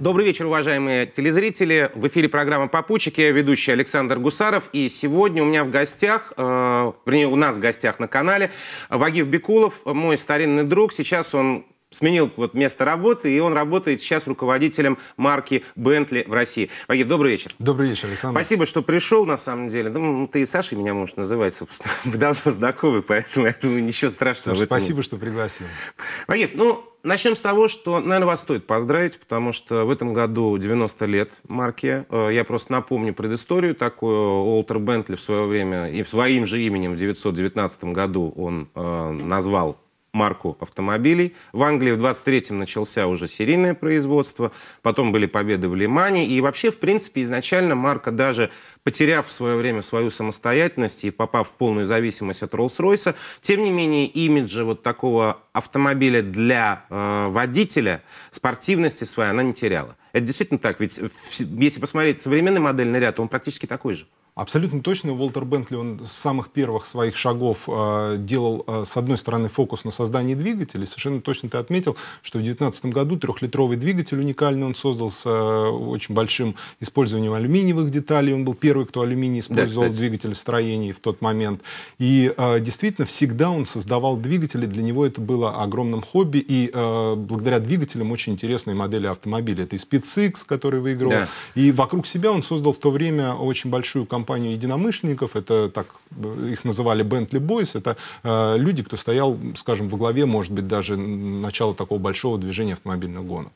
Добрый вечер, уважаемые телезрители. В эфире программа «Попутчики». Я ведущий Александр Гусаров. И сегодня у меня в гостях, э, вернее, у нас в гостях на канале Вагив Бекулов, мой старинный друг. Сейчас он сменил вот место работы, и он работает сейчас руководителем марки Bentley в России. Вагит, добрый вечер. Добрый вечер, Александр. Спасибо, что пришел, на самом деле. Ну, ты и Саша меня можешь называть, собственно. Мы давно знакомы, поэтому я думаю, ничего страшного. Саша, спасибо, что пригласил. Вагит, ну, начнем с того, что, наверное, вас стоит поздравить, потому что в этом году 90 лет марке. Э, я просто напомню предысторию такую. Уолтер Бентли в свое время, и своим же именем в 1919 году он э, назвал марку автомобилей. В Англии в 23-м начался уже серийное производство, потом были победы в Лимане, и вообще, в принципе, изначально марка даже потеряв в свое время свою самостоятельность и попав в полную зависимость от Роллс-Ройса. Тем не менее, имиджа вот такого автомобиля для э, водителя, спортивности своей она не теряла. Это действительно так, ведь если посмотреть современный модельный ряд, он практически такой же. Абсолютно точно. Уолтер Бентли, он с самых первых своих шагов э, делал, э, с одной стороны, фокус на создании двигателей. Совершенно точно ты отметил, что в 2019 году трехлитровый двигатель уникальный он создал с э, очень большим использованием алюминиевых деталей. Он был первым первый, кто алюминий использовал да, кстати. двигатель строений в тот момент. И э, действительно, всегда он создавал двигатели, для него это было огромным хобби, и э, благодаря двигателям очень интересные модели автомобилей. Это и SpeedX, который выиграл, да. и вокруг себя он создал в то время очень большую компанию единомышленников, это так э, их называли Bentley Boys, это э, люди, кто стоял, скажем, во главе, может быть, даже начала такого большого движения автомобильных гонок.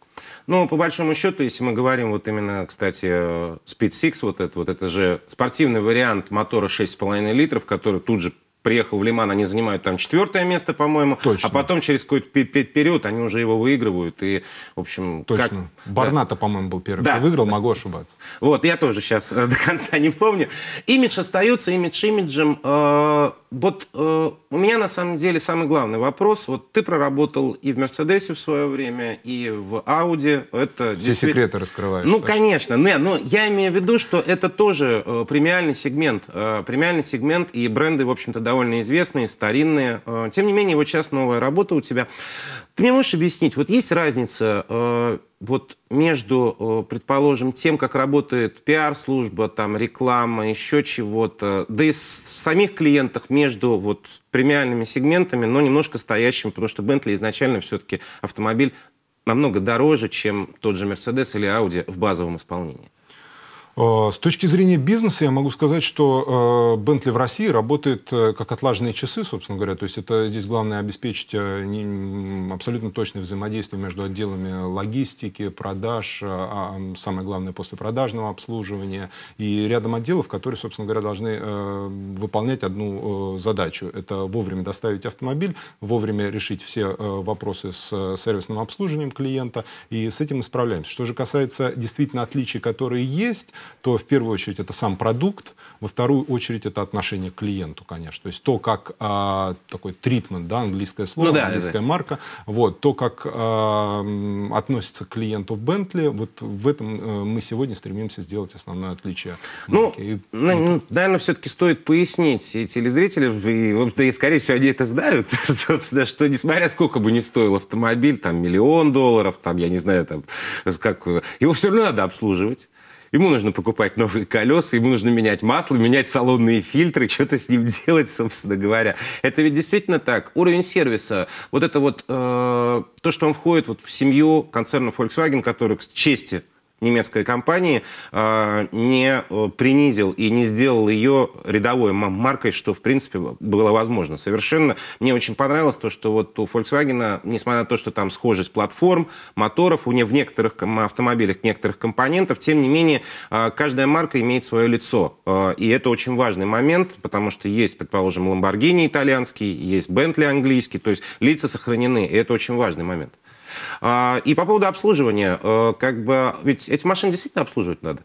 Ну, по большому счету, если мы говорим вот именно, кстати, Speed э, Six, вот это, вот это же спортивный вариант мотора 6,5 литров, который тут же приехал в Лиман, они занимают там четвертое место, по-моему. А Точно. А потом через какой-то период они уже его выигрывают. И, в общем, Точно. Как... Барната, да. по-моему, был первый. Да. Кто выиграл, да. могу ошибаться. Вот, я тоже сейчас э, до конца не помню. Имидж остается, имидж имиджем. Э, вот э, у меня, на самом деле, самый главный вопрос. Вот ты проработал и в «Мерседесе» в свое время, и в «Ауди». Это Все действительно... секреты раскрываешь. Ну, Саша. конечно. Не, но ну, я имею в виду, что это тоже премиальный сегмент. Премиальный сегмент, и бренды, в общем-то, да довольно известные, старинные. Э, тем не менее, вот сейчас новая работа у тебя. Ты мне можешь объяснить, вот есть разница э, вот между, э, предположим, тем, как работает пиар-служба, там, реклама, еще чего-то, да и в самих клиентах между вот премиальными сегментами, но немножко стоящими, потому что Бентли изначально все-таки автомобиль намного дороже, чем тот же Мерседес или Ауди в базовом исполнении. Э, с точки зрения бизнеса я могу сказать, что Bentley э, в России работает э, как отлаженные часы, собственно говоря. То есть это здесь главное обеспечить абсолютно точное взаимодействие между отделами логистики, продаж, а самое главное послепродажного обслуживания и рядом отделов, которые, собственно говоря, должны выполнять одну задачу. Это вовремя доставить автомобиль, вовремя решить все вопросы с сервисным обслуживанием клиента. И с этим мы справляемся. Что же касается действительно отличий, которые есть, то в первую очередь это сам продукт, во вторую очередь это отношение к клиенту, конечно. То есть то, как а, такой treatment, да, английское слово, ну, да, английская да. марка, вот, то, как а, относится к клиенту в Бентли, вот в этом э, мы сегодня стремимся сделать основное отличие ну, марки. Ну, и, ну, ну наверное, все-таки стоит пояснить и телезрителям, и, да и, скорее всего, они это знают, собственно, что несмотря сколько бы ни стоил автомобиль, там, миллион долларов, там, я не знаю, там, как, его все равно надо обслуживать. Ему нужно покупать новые колеса, ему нужно менять масло, менять салонные фильтры, что-то с ним делать, собственно говоря. Это ведь действительно так. Уровень сервиса, вот это вот э, то, что он входит вот в семью концерна Volkswagen, который, к чести немецкой компании а, не э, принизил и не сделал ее рядовой маркой, что, в принципе, было возможно совершенно. Мне очень понравилось то, что вот у Volkswagen, несмотря на то, что там схожесть платформ, моторов, у нее в некоторых автомобилях некоторых компонентов, тем не менее, а, каждая марка имеет свое лицо. А, и это очень важный момент, потому что есть, предположим, Lamborghini итальянский, есть Bentley английский, то есть лица сохранены, и это очень важный момент. А, и по поводу обслуживания, э, как бы, ведь эти машины действительно обслуживать надо.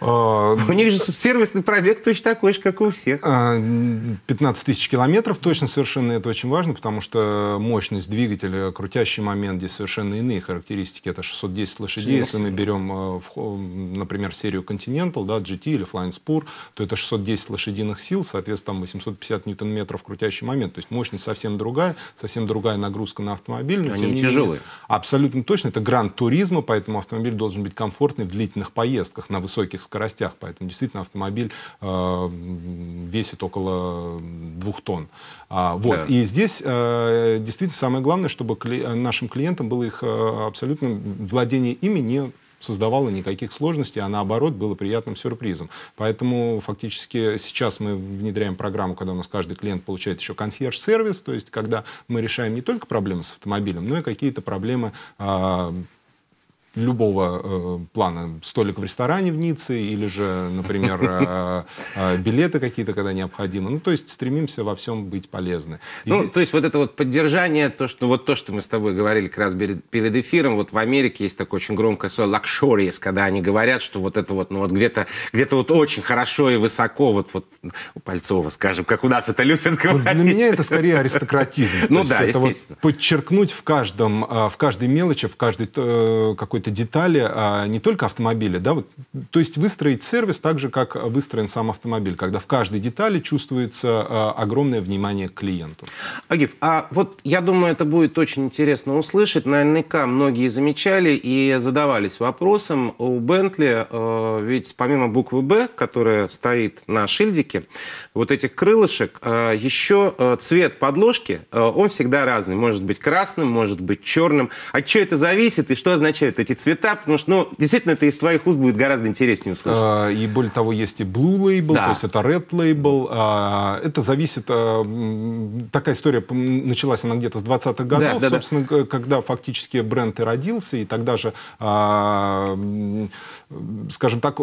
А, у них же сервисный пробег точно такой же, как и у всех. 15 а, тысяч километров точно совершенно это очень важно, потому что мощность двигателя, крутящий момент, здесь совершенно иные характеристики. Это 610 лошадей. Если мы берем, а, например, серию Continental, да, GT или Flying Spur, то это 610 лошадиных сил, соответственно, 850 ньютон-метров крутящий момент. То есть мощность совсем другая, совсем другая нагрузка на автомобиль. Но, Они тяжелые. Менее, абсолютно точно. Это гранд туризма, поэтому автомобиль должен быть комфортный в длительных поездках на высоких скоростях, поэтому действительно автомобиль э, весит около двух тонн. А, вот. Да. И здесь э, действительно самое главное, чтобы кли нашим клиентам было их э, абсолютно владение ими не создавало никаких сложностей, а наоборот было приятным сюрпризом. Поэтому фактически сейчас мы внедряем программу, когда у нас каждый клиент получает еще консьерж-сервис, то есть когда мы решаем не только проблемы с автомобилем, но и какие-то проблемы э, любого э, плана. Столик в ресторане в Ницце или же, например, э, э, билеты какие-то, когда необходимо. Ну, то есть стремимся во всем быть полезны. Ну, то есть вот это вот поддержание, то, что, вот то, что мы с тобой говорили как раз перед, эфиром, вот в Америке есть такое очень громкое слово luxurious, когда они говорят, что вот это вот, ну вот где-то где вот очень хорошо и высоко, вот, вот у Пальцова, скажем, как у нас это любят ну, говорить. для меня это скорее аристократизм. Ну да, это вот подчеркнуть в каждом, а, в каждой мелочи, в каждой э, какой-то какие-то детали а, не только автомобиля, да, вот, то есть выстроить сервис так же, как выстроен сам автомобиль, когда в каждой детали чувствуется а, огромное внимание к клиенту. Агиф, а вот я думаю, это будет очень интересно услышать. Наверняка многие замечали и задавались вопросом у Бентли, э, ведь помимо буквы «Б», которая стоит на шильдике, вот этих крылышек, э, еще э, цвет подложки, э, он всегда разный. Может быть красным, может быть черным. От чего это зависит и что означают эти цвета, потому что, ну, действительно, это из твоих уст будет гораздо интереснее услышать. А, и более того, есть и Blue Label, да. то есть это Red Label. А, это зависит... А, такая история началась она где-то с 20-х годов, да, да, собственно, да. когда фактически бренд и родился, и тогда же скажем так,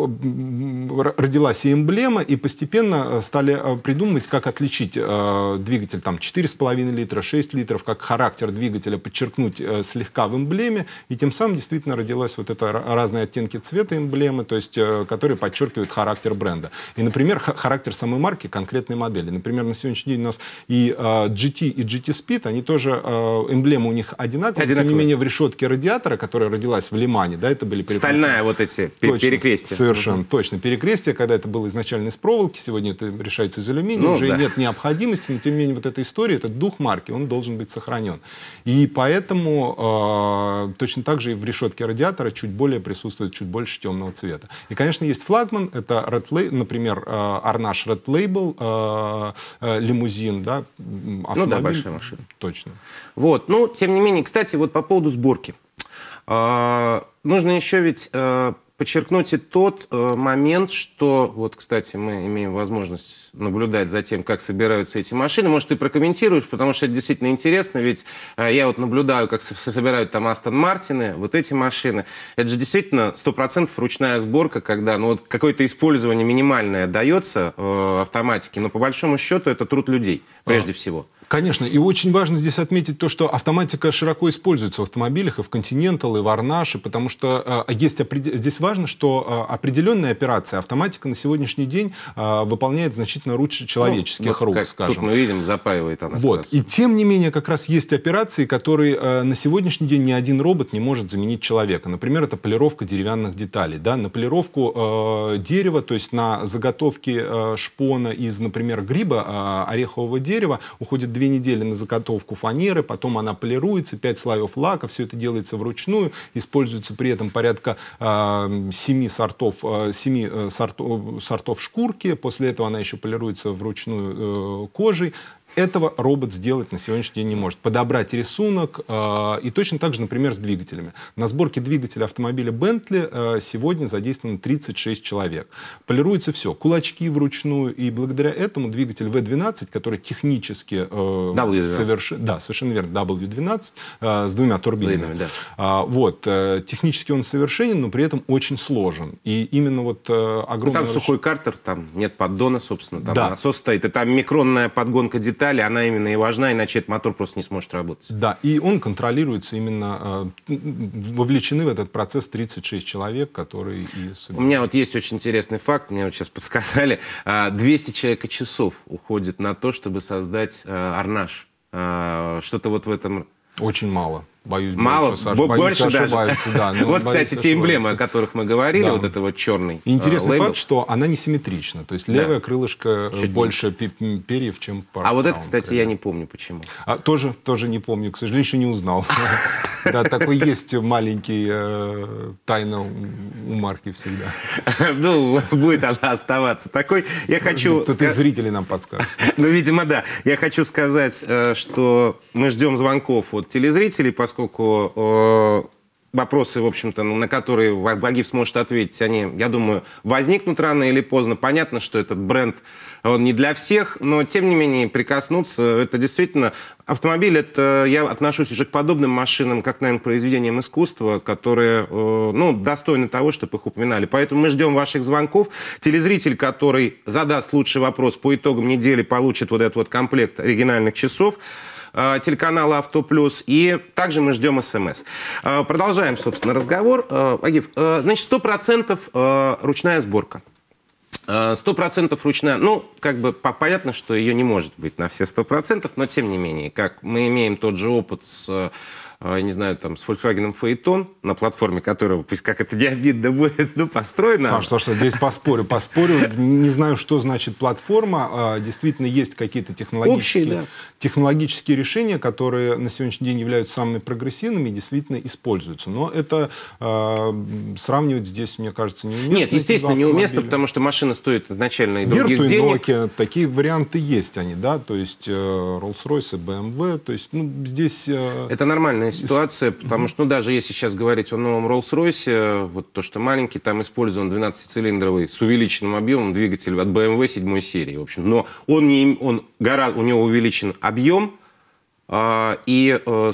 родилась и эмблема, и постепенно э, стали э, придумывать, как отличить э, двигатель там 4,5 литра, 6 литров, как характер двигателя подчеркнуть слегка в эмблеме, и тем самым действительно родилась вот это разные оттенки цвета эмблемы, то есть которые подчеркивают характер бренда. И, например, характер самой марки конкретной модели. Например, на сегодняшний день у нас и GT, и GT Speed, они тоже, эмблема у них одинаковая, одинаковые. тем не менее в решетке радиатора, которая родилась в Лимане, да, это были... Стальная вот эти точно, перекрестие. Совершенно угу. точно. Перекрестие, когда это было изначально из проволоки, сегодня это решается из алюминия, ну, уже да. нет необходимости, но тем не менее вот эта история, этот дух марки, он должен быть сохранен. И поэтому э, точно так же и в решетке радиатора чуть более присутствует, чуть больше темного цвета. И, конечно, есть флагман, это Red Label, например, э, Arnage Red Label, э, э, лимузин, да, автомобиль. Ну да, большая машина. Точно. Вот, ну, тем не менее, кстати, вот по поводу сборки. Нужно еще ведь подчеркнуть и тот э, момент, что, вот, кстати, мы имеем возможность наблюдать за тем, как собираются эти машины. Может, ты прокомментируешь, потому что это действительно интересно, ведь э, я вот наблюдаю, как собирают там Астон Мартины, вот эти машины. Это же действительно 100% ручная сборка, когда ну, вот какое-то использование минимальное дается э, автоматике, но по большому счету это труд людей, прежде а. всего. Конечно, и очень важно здесь отметить то, что автоматика широко используется в автомобилях, и в Continental, и в Арнаше, потому что э, а есть, здесь важно, что э, определенная операция автоматика на сегодняшний день э, выполняет значительно лучше человеческих ну, вот как скажем. Тут мы видим, запаивает она. Вот. И тем не менее, как раз есть операции, которые э, на сегодняшний день ни один робот не может заменить человека. Например, это полировка деревянных деталей. Да? На полировку э, дерева, то есть на заготовки э, шпона из, например, гриба э, орехового дерева уходит 2 две недели на заготовку фанеры, потом она полируется, пять слоев лака, все это делается вручную, используется при этом порядка а, а, э, сортов, э, сортов, сортов шкурки, после этого она еще полируется вручную э, кожей, этого робот сделать на сегодняшний день не может. Подобрать рисунок э, и точно так же, например, с двигателями. На сборке двигателя автомобиля Bentley э, а, сегодня задействовано 36 человек. Полируется все, кулачки вручную, и благодаря этому двигатель V12, который технически... Э, w12. Соверш... Да, совершенно верно, W12 э, а, с двумя турбинами. Время, да. а, вот, э, технически он совершенен, но при этом очень сложен. И именно вот э, огромный... Ну, там руч... сухой картер, там нет поддона, собственно, там да. насос стоит, и там микронная подгонка деталей деталь, она именно и важна, иначе этот мотор просто не сможет работать. Да, и он контролируется именно, э, вовлечены в этот процесс 36 человек, которые и У меня вот есть очень интересный факт, мне вот сейчас подсказали, 200 а, человека часов уходит на то, чтобы создать э, арнаж. Э, Что-то вот в этом... Очень мало. Боюсь, мало, больше, Саш, боюсь больше ошибаюсь, даже. Да, ну, вот, боюсь, кстати, те эмблемы, о которых мы говорили, да. вот это вот черный. Э, Интересный лейбл. факт, что она несимметрична, то есть да. левое крылышко э, Чуть больше не. перьев, чем пара. А вот это, кстати, я не помню, почему. А, тоже, тоже не помню, к сожалению, еще не узнал. Да, такой есть маленький э, тайна у марки всегда. Ну, будет она оставаться такой. Я ну, хочу... Тут и зрители нам подскажут. Ну, видимо, да. Я хочу сказать, что мы ждем звонков от телезрителей, поскольку поскольку э, вопросы, в общем-то, ну, на которые Вагив сможет ответить, они, я думаю, возникнут рано или поздно. Понятно, что этот бренд, он не для всех, но, тем не менее, прикоснуться, это действительно... Автомобиль, это я отношусь уже к подобным машинам, как, наверное, к произведениям искусства, которые, э, ну, достойны того, чтобы их упоминали. Поэтому мы ждем ваших звонков. Телезритель, который задаст лучший вопрос по итогам недели, получит вот этот вот комплект оригинальных часов. Э, телеканала «Авто плюс». И также мы ждем СМС. Э, продолжаем, собственно, разговор. Э, Агиф, значит, 100% ручная сборка. 100% ручная, ну, как бы понятно, что ее не может быть на все 100%, но тем не менее, как мы имеем тот же опыт с я а, не знаю, там, с Volkswagen Phaeton, на платформе которого, пусть как это не обидно будет, ну, построено. Саш, Саш, здесь поспорю, поспорю. Не знаю, что значит платформа. А, действительно, есть какие-то технологические, Общие, да. технологические решения, которые на сегодняшний день являются самыми прогрессивными и действительно используются. Но это э, сравнивать здесь, мне кажется, неуместно. Нет, естественно, неуместно, потому что машина стоит изначально и других Вирту, денег. Nokia, такие варианты есть они, да, то есть э, Rolls-Royce, BMW, то есть, ну, здесь... Э... Это нормально ситуация, потому что, ну, даже если сейчас говорить о новом Rolls-Royce, вот то, что маленький, там использован 12-цилиндровый с увеличенным объемом двигатель от BMW 7 эм серии, в общем. Но он не, он, гора, у него увеличен объем, а, и, э,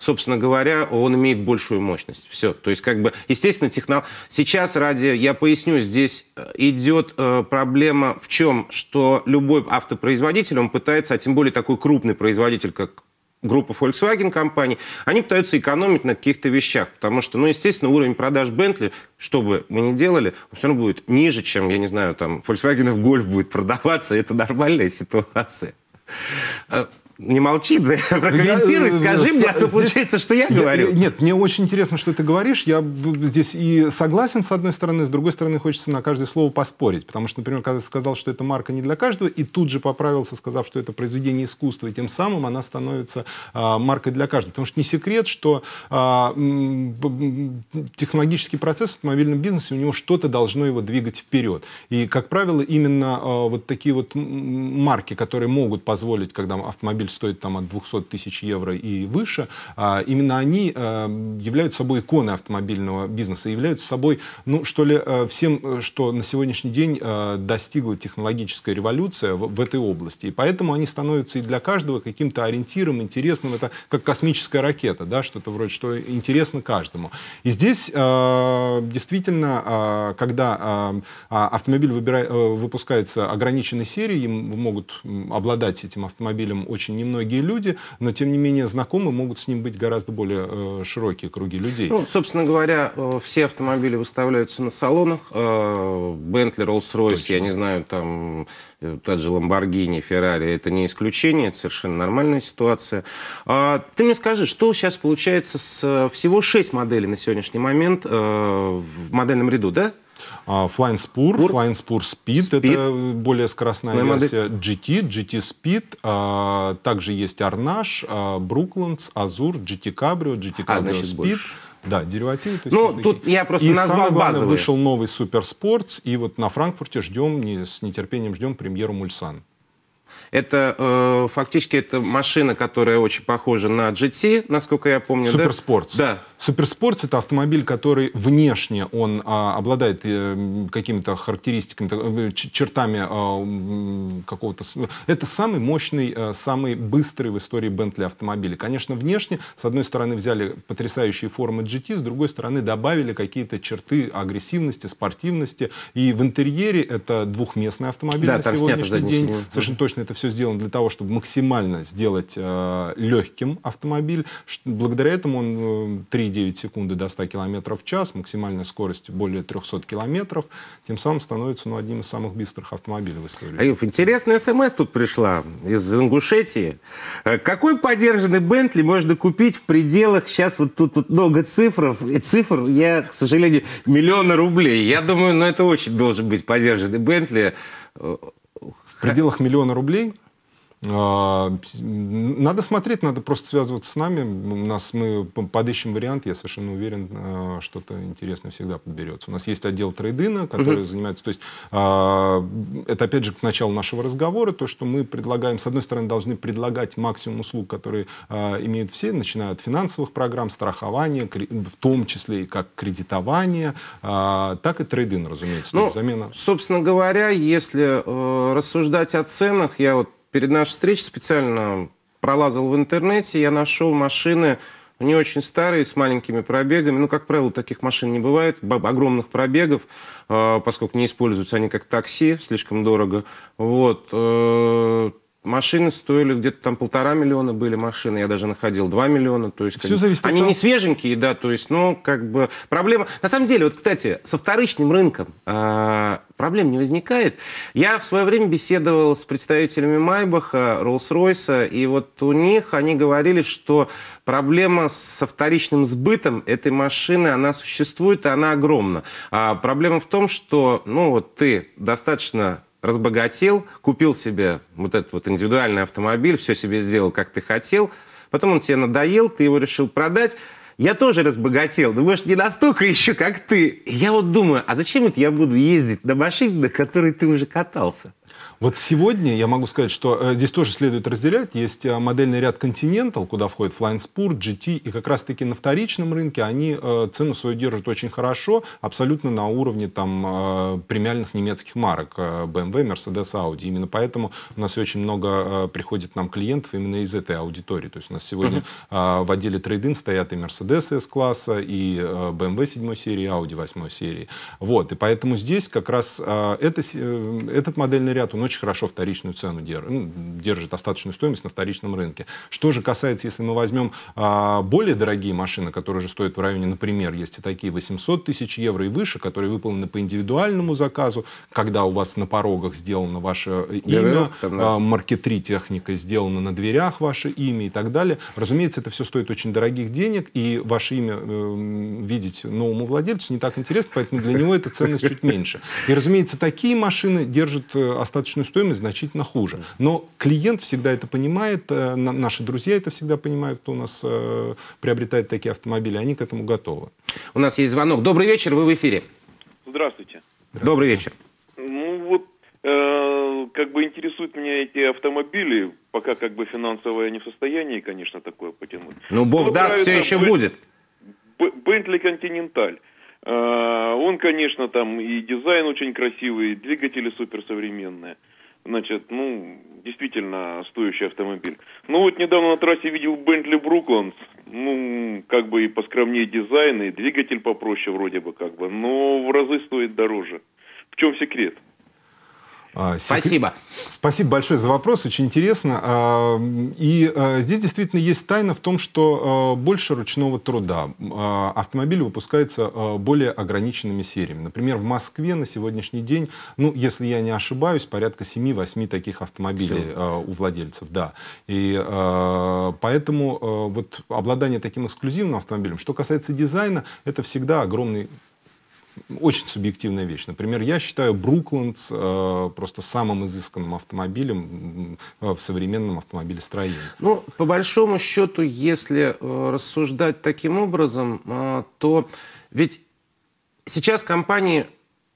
собственно говоря, он имеет большую мощность. Все. То есть, как бы, естественно, техно... Сейчас ради, я поясню, здесь э, идет э, проблема в чем, что любой автопроизводитель, он пытается, а тем более такой крупный производитель, как группа Volkswagen компаний, они пытаются экономить на каких-то вещах, потому что, ну, естественно, уровень продаж Bentley, что бы мы ни делали, он все равно будет ниже, чем, я не знаю, там, Volkswagen в Golf будет продаваться, это нормальная ситуация. Э, не молчи, да, прокомментируй, я, э, скажи э, мне, а то получается, что я говорю. Я, нет, мне очень интересно, что ты говоришь. Я здесь и согласен с одной стороны, с другой стороны хочется на каждое слово поспорить. Потому что, например, когда ты сказал, что эта марка не для каждого, и тут же поправился, сказав, что это произведение искусства, и тем самым она становится а, маркой для каждого. Потому что не секрет, что а, технологический процесс в автомобильном бизнесе, у него что-то должно его двигать вперед. И, как правило, именно а, вот такие вот марки, которые могут позволить, когда автомобиль стоит там от 200 тысяч евро и выше, а, именно они э, являются собой иконы автомобильного бизнеса, являются собой, ну, что ли, э, всем, э, что на сегодняшний день достигла технологическая революция в, в этой области. И поэтому они становятся и для каждого каким-то ориентиром, интересным. Это как космическая ракета, да, что-то вроде, что интересно каждому. И здесь действительно, когда а, автомобиль выбира... выпускается ограниченной серии, им могут обладать этим автомобилем очень немногие люди, но тем не менее знакомы могут с ним быть гораздо более э, широкие круги людей. Ну, собственно говоря, э, все автомобили выставляются на салонах. Э, Бентли, э, Роллс-Ройс, я не знаю, там э, тот же Ламборгини, Феррари, это не исключение, это совершенно нормальная ситуация. А, ты мне скажи, что сейчас получается с э, всего 6 моделей на сегодняшний момент э, в модельном ряду, да? А, Flying Spur, Spur? Flying Spur Speed, Speed, это более скоростная Своя версия GT, GT Speed, а, также есть Арнаш, Брукландс, Азур, GT Cabrio, GT а, Cabrio а, значит, Speed. Больше. Да, деривативы. То есть ну, тут я просто и назвал самое главное, базовые. вышел новый Суперспортс, и вот на Франкфурте ждем, не, с нетерпением ждем премьеру Мульсан. Это э, фактически это машина, которая очень похожа на GT, насколько я помню. Суперспортс. Да. да. Суперспорт — это автомобиль, который внешне он а, обладает э, какими-то характеристиками, э, чертами э, какого-то... Это самый мощный, э, самый быстрый в истории Бентли автомобиль. Конечно, внешне, с одной стороны, взяли потрясающие формы GT, с другой стороны, добавили какие-то черты агрессивности, спортивности. И в интерьере это двухместный автомобиль да, на сегодняшний день. Сегодня. Совершенно точно это все сделано для того, чтобы максимально сделать э, легким автомобиль. Благодаря этому он э, 3,9 секунды до 100 км в час, максимальная скорость более 300 км, тем самым становится ну, одним из самых быстрых автомобилей в истории. Аюф, интересная смс тут пришла из Ингушетии. Э, какой подержанный Бентли можно купить в пределах, сейчас вот тут вот много цифр, и цифр, я, к сожалению, миллиона рублей. Я думаю, ну это очень должен быть подержанный Бентли. Э, в пределах миллиона рублей? А, надо смотреть, надо просто связываться с нами. У нас мы подыщем вариант, я совершенно уверен, а, что-то интересное всегда подберется. У нас есть отдел трейдина, который угу. занимается... То есть а, это, опять же, к началу нашего разговора, то, что мы предлагаем, с одной стороны, должны предлагать максимум услуг, которые имеют все, начиная от финансовых программ, страхования, в том числе и как кредитование, так и трейдин, разумеется. Ну, замена... собственно говоря, если э, рассуждать о ценах, я вот перед нашей встречей специально пролазал в интернете, я нашел машины не очень старые, с маленькими пробегами. Ну, как правило, таких машин не бывает, огромных пробегов, а, поскольку не используются они как такси, слишком дорого. Вот. Э, Машины стоили где-то там полтора миллиона были машины, я даже находил два миллиона. То есть, Все зависит они от того... не свеженькие, да, то есть, ну, как бы проблема... На самом деле, вот, кстати, со вторичным рынком э, проблем не возникает. Я в свое время беседовал с представителями Майбаха, Роллс-Ройса, и вот у них они говорили, что проблема со вторичным сбытом этой машины, она существует, и она огромна. А проблема в том, что, ну, вот ты достаточно разбогател, купил себе вот этот вот индивидуальный автомобиль, все себе сделал, как ты хотел, потом он тебе надоел, ты его решил продать, я тоже разбогател, но, может, не настолько еще, как ты. я вот думаю, а зачем это я буду ездить на машине, на которой ты уже катался? Вот сегодня я могу сказать, что э, здесь тоже следует разделять. Есть э, модельный ряд Continental, куда входит Flying Spur, GT, и как раз-таки на вторичном рынке они э, цену свою держат очень хорошо, абсолютно на уровне там э, премиальных немецких марок э, BMW, Mercedes, Audi. Именно поэтому у нас очень много э, приходит нам клиентов именно из этой аудитории. То есть у нас сегодня э, в отделе трейдинг стоят и Mercedes S-класса, и э, BMW 7 серии, и Audi 8 серии. Вот, и поэтому здесь как раз э, это, э, этот модельный ряд, он очень очень хорошо вторичную цену держит, ну, держит остаточную стоимость на вторичном рынке. Что же касается, если мы возьмем а, более дорогие машины, которые же стоят в районе, например, есть и такие 800 тысяч евро и выше, которые выполнены по индивидуальному заказу, когда у вас на порогах сделано ваше э, имя, а, марки да. техника сделана на дверях ваше имя и так далее. Разумеется, это все стоит очень дорогих денег, и ваше имя э, видеть новому владельцу не так интересно, поэтому для него эта ценность чуть меньше. И, разумеется, такие машины держат э, остаточную убыточную стоимость значительно хуже. Но клиент всегда это понимает, э, наши друзья это всегда понимают, кто у нас э, приобретает такие автомобили, они к этому готовы. У нас есть звонок. Добрый вечер, вы в эфире. Здравствуйте. Здравствуйте. Добрый вечер. Ну вот, э, как бы интересуют меня эти автомобили, пока как бы финансовое не в состоянии, конечно, такое потянуть. Ну, бог Но даст, все еще будет. Бентли Континенталь. Э, он, конечно, там и дизайн очень красивый, и двигатели суперсовременные. Значит, ну, действительно стоящий автомобиль. Ну, вот недавно на трассе видел Бентли Брукланд. Ну, как бы и поскромнее дизайн, и двигатель попроще вроде бы как бы, но в разы стоит дороже. В чем секрет? А, Спасибо. Спасибо большое за вопрос, очень интересно. А, и а, здесь действительно есть тайна в том, что больше ручного труда. Автомобили выпускаются более ограниченными сериями. Например, в Москве на сегодняшний день, ну, если я не ошибаюсь, порядка 7-8 таких автомобилей Все. у владельцев, да. И поэтому вот обладание таким эксклюзивным автомобилем, что касается дизайна, это всегда огромный очень субъективная вещь. Например, я считаю Брукленд э, просто самым изысканным автомобилем э, в современном автомобилестроении. Ну, по большому счету, если э, рассуждать таким образом, э, то ведь сейчас компании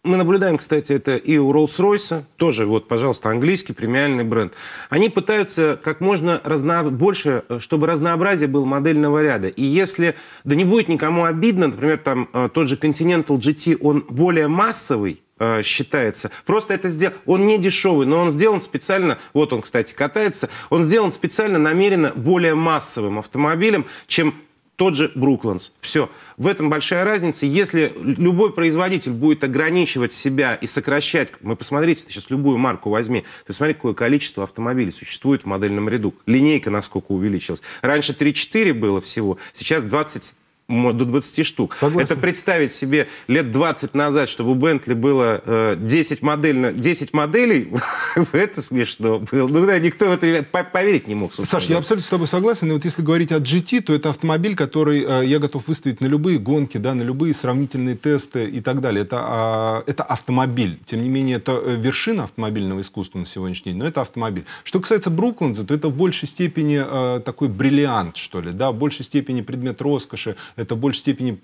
мы наблюдаем, кстати, это и у Rolls-Royce, тоже, вот, пожалуйста, английский премиальный бренд. Они пытаются как можно разно... больше, э, чтобы разнообразие было модельного ряда. И если, да не будет никому обидно, например, там э, тот же Continental GT, он более массовый, э, считается. Просто это сделал. Он не дешевый, но он сделан специально... Вот он, кстати, катается. Он сделан специально намеренно более массовым автомобилем, чем тот же Бруклинс. Все. В этом большая разница. Если любой производитель будет ограничивать себя и сокращать, мы посмотрите, ты сейчас любую марку возьми, ты посмотри, какое количество автомобилей существует в модельном ряду. Линейка насколько увеличилась. Раньше 3-4 было всего, сейчас 20 до 20 штук. Согласен. Это представить себе лет 20 назад, чтобы у Бентли было э, 10, модельно, 10 моделей, это смешно было. Ну да, никто в это поверить не мог. Саш, я абсолютно с тобой согласен. И вот если говорить о GT, то это автомобиль, который э, я готов выставить на любые гонки, да, на любые сравнительные тесты и так далее. Это, э, это автомобиль. Тем не менее, это э, вершина автомобильного искусства на сегодняшний день, но это автомобиль. Что касается Бруклинза, то это в большей степени э, такой бриллиант, что ли, да, в большей степени предмет роскоши, это в большей степени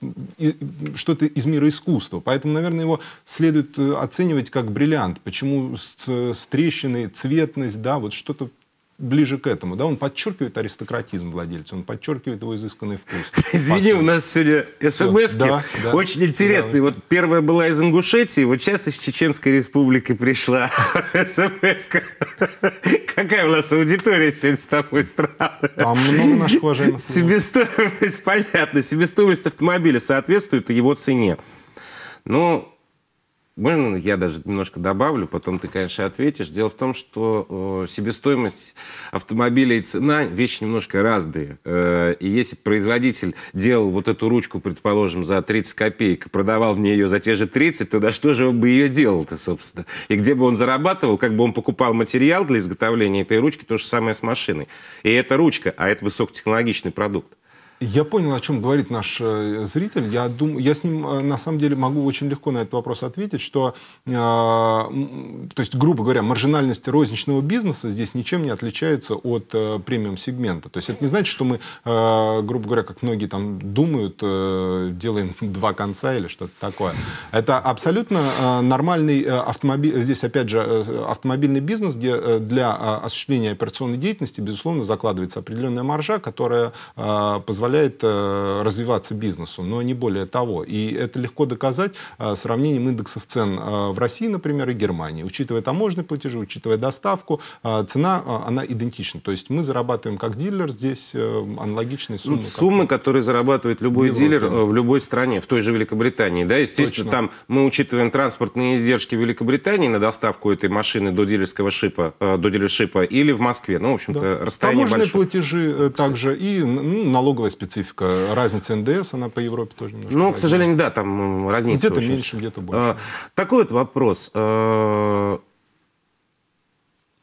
что-то из мира искусства. Поэтому, наверное, его следует э, оценивать как бриллиант. Почему с, с трещиной цветность, да, вот что-то ближе к этому, да, он подчеркивает аристократизм владельца, он подчеркивает его изысканный вкус. Извини, у нас сегодня смс да, да, очень интересные. Да, вот первая была из Ингушетии, вот сейчас из Чеченской республики пришла смс Какая у нас аудитория сегодня с тобой страна? Там много наших уважаемых. Себестоимость, понятно, себестоимость автомобиля соответствует его цене. Но можно я даже немножко добавлю, потом ты, конечно, ответишь. Дело в том, что э, себестоимость автомобиля и цена – вещи немножко разные. Э, и если производитель делал вот эту ручку, предположим, за 30 копеек, продавал мне ее за те же 30, да что же он бы ее делал-то, собственно? И где бы он зарабатывал, как бы он покупал материал для изготовления этой ручки, то же самое с машиной. И эта ручка, а это высокотехнологичный продукт. Я понял, о чем говорит наш э, зритель. Я, дум, я с ним, э, на самом деле, могу очень легко на этот вопрос ответить, что, э, то есть, грубо говоря, маржинальность розничного бизнеса здесь ничем не отличается от э, премиум-сегмента. То есть это не значит, что мы, э, грубо говоря, как многие там думают, э, делаем два конца или что-то такое. Это абсолютно э, нормальный э, автомобиль, здесь, опять же, э, автомобильный бизнес, где э, для э, осуществления операционной деятельности, безусловно, закладывается определенная маржа, которая э, позволяет позволяет э, развиваться бизнесу, но не более того. И это легко доказать э, сравнением индексов цен э, в России, например, и Германии. Учитывая таможенные платежи, учитывая доставку, цена, она идентична. То есть мы зарабатываем как дилер здесь аналогичные суммы. Ну, суммы, которые зарабатывает любой Европе. дилер в любой стране, в той же Великобритании. Да, естественно, Точно. там мы учитываем транспортные издержки Великобритании на доставку этой машины до дилерского шипа, до дилершипа или в Москве. Ну, в общем-то, да. расстояние Таможенные большое. платежи также и ну, налоговая специфика. Разница НДС, она по Европе тоже немножко. Ну, к сожалению, да, там э, разница. Где-то меньше, где-то больше. А, такой вот вопрос. Э,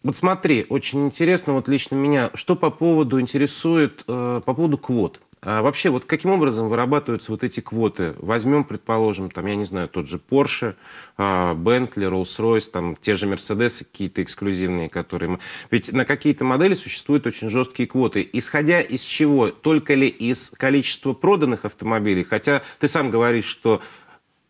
вот смотри, очень интересно, вот лично меня, что по поводу интересует, э, по поводу квот. А вообще, вот каким образом вырабатываются вот эти квоты? Возьмем, предположим, там, я не знаю, тот же Porsche, а, Bentley, Rolls-Royce, там, те же Mercedes какие-то эксклюзивные, которые... Ведь на какие-то модели существуют очень жесткие квоты. Исходя из чего? Только ли из количества проданных автомобилей? Хотя ты сам говоришь, что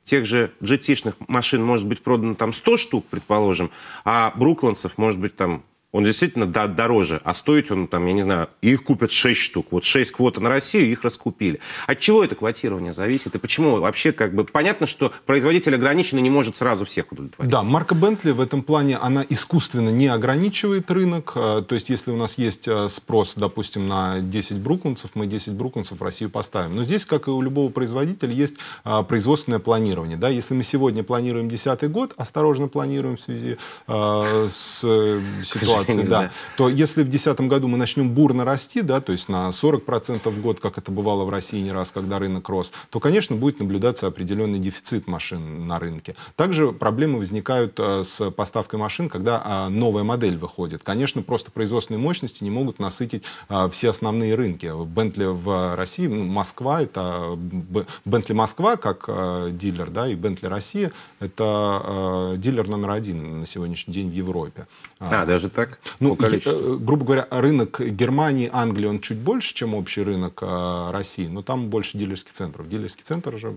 тех же GT-шных машин может быть продано там 100 штук, предположим, а брукландцев может быть там он действительно дороже, а стоить он там, я не знаю, их купят 6 штук. Вот 6 квота на Россию, их раскупили. От чего это квотирование зависит? И почему вообще как бы... Понятно, что производитель ограниченный не может сразу всех удовлетворить. Да, марка Бентли в этом плане, она искусственно не ограничивает рынок. Э, то есть если у нас есть э, спрос, допустим, на 10 брукунцев, мы 10 брукунцев в Россию поставим. Но здесь, как и у любого производителя, есть э, производственное планирование. Да? Если мы сегодня планируем 2010 год, осторожно планируем в связи с ситуацией, ситуации, да, то если в 2010 году мы начнем бурно расти, да, то есть на 40% в год, как это бывало в России не раз, когда рынок рос, то, конечно, будет наблюдаться определенный дефицит машин на рынке. Также проблемы возникают э, с поставкой машин, когда а, новая модель выходит. Конечно, просто производственные мощности не могут насытить а, все основные рынки. Бентли в России, ну, Москва, это Бентли Москва как э, дилер, да, и Бентли Россия, это э, дилер номер один на сегодняшний день в Европе. А, а даже так? так? Ну, по э, количеству. грубо говоря, рынок Германии, Англии, он чуть больше, чем общий рынок а, России, но там больше дилерских центров. Дилерский центр уже.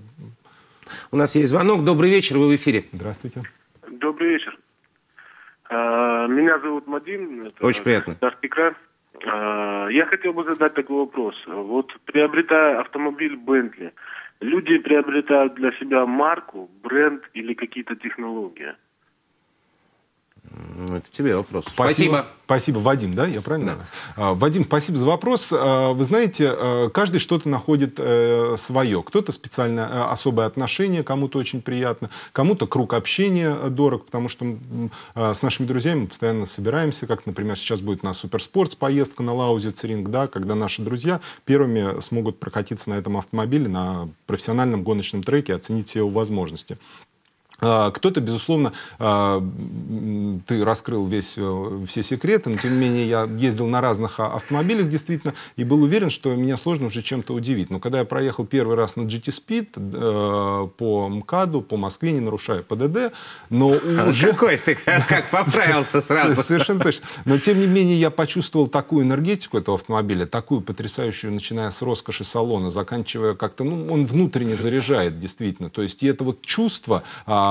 У нас есть звонок. Добрый вечер, вы в эфире. Здравствуйте. Добрый вечер. А, меня зовут Мадин. Это Очень приятно. Край. А, я хотел бы задать такой вопрос. Вот приобретая автомобиль Бентли, люди приобретают для себя марку, бренд или какие-то технологии. Ну, это тебе вопрос. Спасибо. Спасибо, Вадим, да? Я правильно? Да. А, Вадим, спасибо за вопрос. А, вы знаете, а, каждый что-то находит э, свое. Кто-то специально э, особое отношение, кому-то очень приятно, кому-то круг общения дорог, потому что с нашими друзьями мы постоянно собираемся, как, например, сейчас будет на Суперспортс поездка на Лаузицеринг, да, когда наши друзья первыми смогут прокатиться на этом автомобиле на профессиональном гоночном треке, оценить все его возможности. А, кто-то, безусловно, а, ты раскрыл весь, э, все секреты, но тем не менее я ездил на разных а, автомобилях действительно и был уверен, что меня сложно уже чем-то удивить. Но когда я проехал первый раз на GT Speed э, по МКАДу, по Москве, не нарушая ПДД, но уже... Какой ты, как поправился сразу. Совершенно точно. Но тем не менее я почувствовал такую энергетику этого автомобиля, такую потрясающую, начиная с роскоши салона, заканчивая как-то, ну, он внутренне заряжает действительно. То есть и это вот чувство,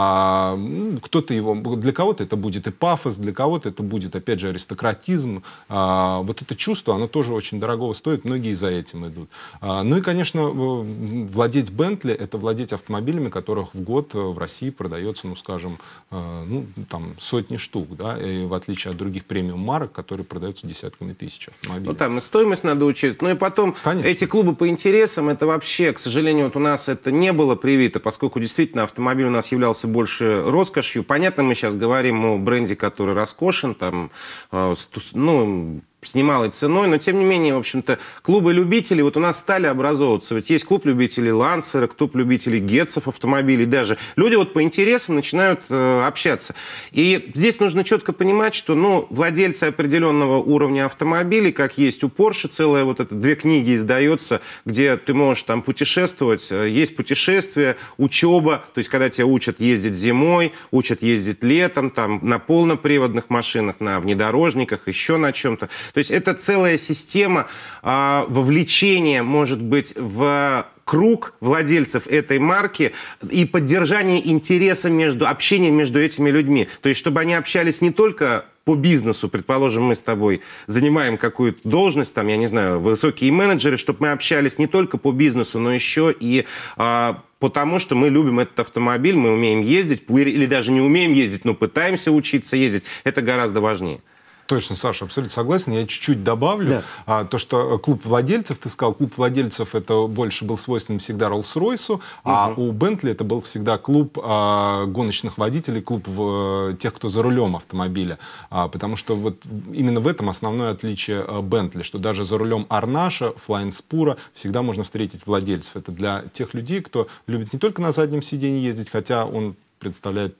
а, кто-то его, для кого-то это будет и пафос, для кого-то это будет, опять же, аристократизм. А, вот это чувство, оно тоже очень дорогого стоит, многие за этим идут. А, ну и, конечно, владеть Бентли, это владеть автомобилями, которых в год э, в России продается, ну, скажем, э, ну, там, сотни штук, да, и в отличие от других премиум-марок, которые продаются десятками тысяч автомобилей. Ну, там и стоимость надо учитывать. Ну и потом, конечно. эти клубы по интересам, это вообще, к сожалению, вот у нас это не было привито, поскольку действительно автомобиль у нас являлся больше роскошью. Понятно, мы сейчас говорим о бренде, который роскошен, там, э, ну, с немалой ценой, но тем не менее, в общем-то, клубы любителей вот у нас стали образовываться. Вот есть клуб любителей Лансера, клуб любителей Гетцев автомобилей даже. Люди вот по интересам начинают э, общаться. И здесь нужно четко понимать, что, ну, владельцы определенного уровня автомобилей, как есть у Porsche, целая вот это, две книги издается, где ты можешь там путешествовать. Э, есть путешествия, учеба, то есть когда тебя учат ездить зимой, учат ездить летом, там на полноприводных машинах, на внедорожниках, еще на чем-то. То есть это целая система э, вовлечения, может быть, в круг владельцев этой марки и поддержание интереса между, общения между этими людьми. То есть, чтобы они общались не только по бизнесу, предположим, мы с тобой занимаем какую-то должность, там, я не знаю, высокие менеджеры, чтобы мы общались не только по бизнесу, но еще и а, потому, что мы любим этот автомобиль, мы умеем ездить, или даже не умеем ездить, но пытаемся учиться ездить. Это гораздо важнее. Точно, Саша, абсолютно согласен. Я чуть-чуть добавлю. Да. А, то, что э, клуб владельцев, ты сказал, клуб владельцев это больше был свойственен всегда Роллс-Ройсу, угу. а у Бентли это был всегда клуб а, гоночных водителей, клуб в, э, тех, кто за рулем автомобиля. А, потому что вот именно в этом основное отличие э, Бентли, что даже за рулем Арнаша, Флайнспура всегда можно встретить владельцев. Это для тех людей, кто любит не только на заднем сиденье ездить, хотя он представляет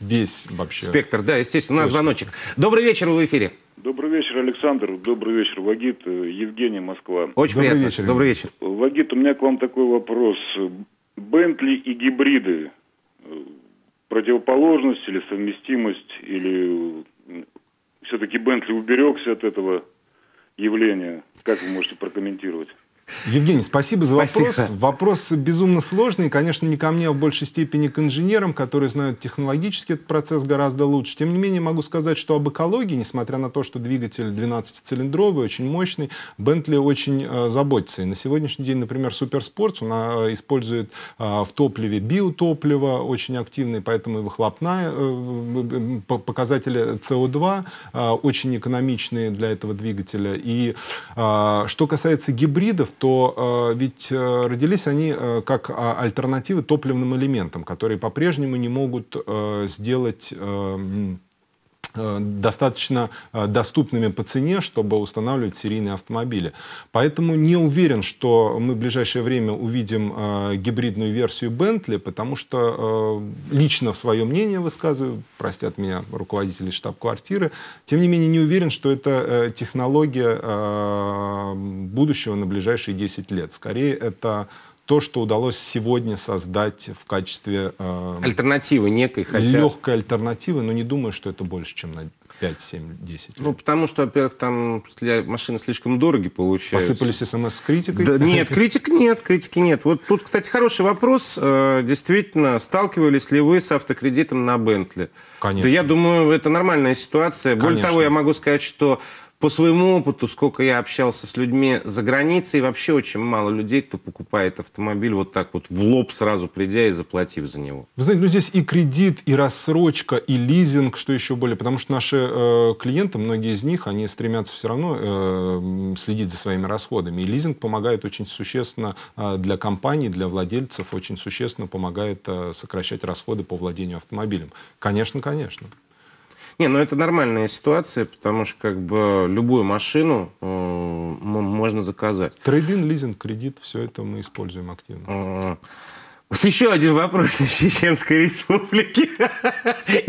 весь вообще. Спектр, да, естественно. У нас звоночек. Добрый вечер, вы в эфире. Добрый вечер, Александр. Добрый вечер, Вагит. Э, Евгений, Москва. Очень Добрый приятно. Вечер. Добрый вечер. Вагит, у меня к вам такой вопрос. Бентли и гибриды. Э, противоположность или совместимость? Или все-таки Бентли уберегся от этого явления? Как вы можете прокомментировать? Евгений, спасибо за спасибо. вопрос. Вопрос безумно сложный, конечно, не ко мне, а в большей степени к инженерам, которые знают технологический этот процесс гораздо лучше. Тем не менее, могу сказать, что об экологии, несмотря на то, что двигатель 12-цилиндровый, очень мощный, Бентли очень э, заботится. И на сегодняшний день, например, Суперспортс, он э, использует э, в топливе биотопливо очень активное, поэтому и выхлопная, э, показатели СО2 э, а, очень экономичные для этого двигателя. И э, что касается гибридов, то э, ведь э, родились они э, как а, альтернативы топливным элементам, которые по-прежнему не могут э, сделать э, Э, достаточно э, доступными по цене, чтобы устанавливать серийные автомобили. Поэтому не уверен, что мы в ближайшее время увидим э, гибридную версию Bentley, потому что лично в свое мнение высказываю, простят меня руководители штаб-квартиры, тем не менее не уверен, что это технология будущего на ближайшие 10 лет. Скорее это то, что удалось сегодня создать в качестве... Э, альтернативы некой, хотя... Легкой альтернативы, но не думаю, что это больше, чем на 5, 7, 10 лет. Ну, потому что, во-первых, там для машины слишком дороги получаются. Посыпались смс с критикой? Да, нет, критик нет, критики нет. Вот тут, кстати, хороший вопрос. Э, действительно, сталкивались ли вы с автокредитом на Бентли? Конечно. Да я думаю, это нормальная ситуация. Конечно. Более того, я могу сказать, что по своему опыту, сколько я общался с людьми за границей, вообще очень мало людей, кто покупает автомобиль вот так вот в лоб сразу придя и заплатив за него. Вы знаете, ну здесь и кредит, и рассрочка, и лизинг, что еще более, потому что наши э, клиенты, многие из них, они стремятся все равно э, следить за своими расходами. И лизинг помогает очень существенно э, для компаний, для владельцев, очень существенно помогает э, сокращать расходы по владению автомобилем. Конечно, конечно. Не, ну это нормальная ситуация, потому что как бы любую машину э, можно заказать. Трейдинг, лизинг, кредит, все это мы используем активно. Э -э вот еще один вопрос из Чеченской Республики.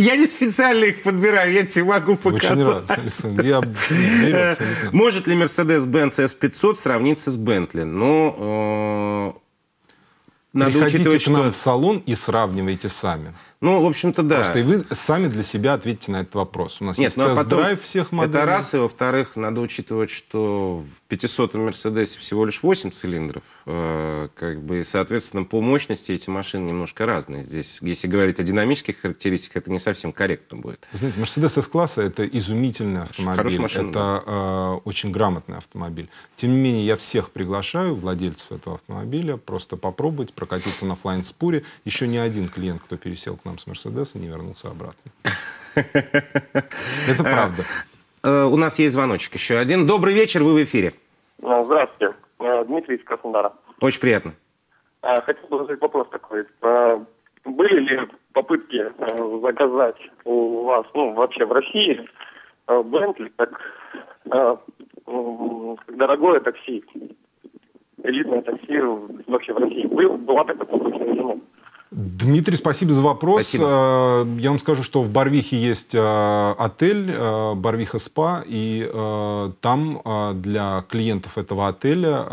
Я не специально их подбираю, я тебе могу показать. Может ли Mercedes-Benz S500 сравниться с Bentley? Ну, э, надо Приходите учитывать, к нам что... в салон и сравнивайте сами. Ну, в общем-то, да. Просто и вы сами для себя ответьте на этот вопрос. У нас Нет, есть ну, а тест-драйв всех моделей. Это раз, и во-вторых, надо учитывать, что в 500-м Мерседесе всего лишь 8 цилиндров, Э, как бы, соответственно, по мощности эти машины немножко разные. Здесь, если говорить о динамических характеристиках, это не совсем корректно будет. Знаете, Mercedes S-класса — это изумительный автомобиль. Машина, это да. э, очень грамотный автомобиль. Тем не менее, я всех приглашаю, владельцев этого автомобиля, просто попробовать прокатиться на Флайнспуре. Еще ни один клиент, кто пересел к нам с Мерседеса, не вернулся обратно. Это а, правда. Э, у нас есть звоночек еще один. Добрый вечер, вы в эфире. Ну, здравствуйте. Э, Дмитрий из Краснодара. Очень приятно. А, хотел бы задать вопрос такой. А, были ли попытки э, заказать у вас, ну, вообще в России, э, Бентли как, дорогое такси, элитное такси вообще в России? Был, была такая попытка Дмитрий, спасибо за вопрос. Спасибо. Э, я вам скажу, что в Барвихе есть э, отель э, Барвиха СПА, и там для клиентов этого отеля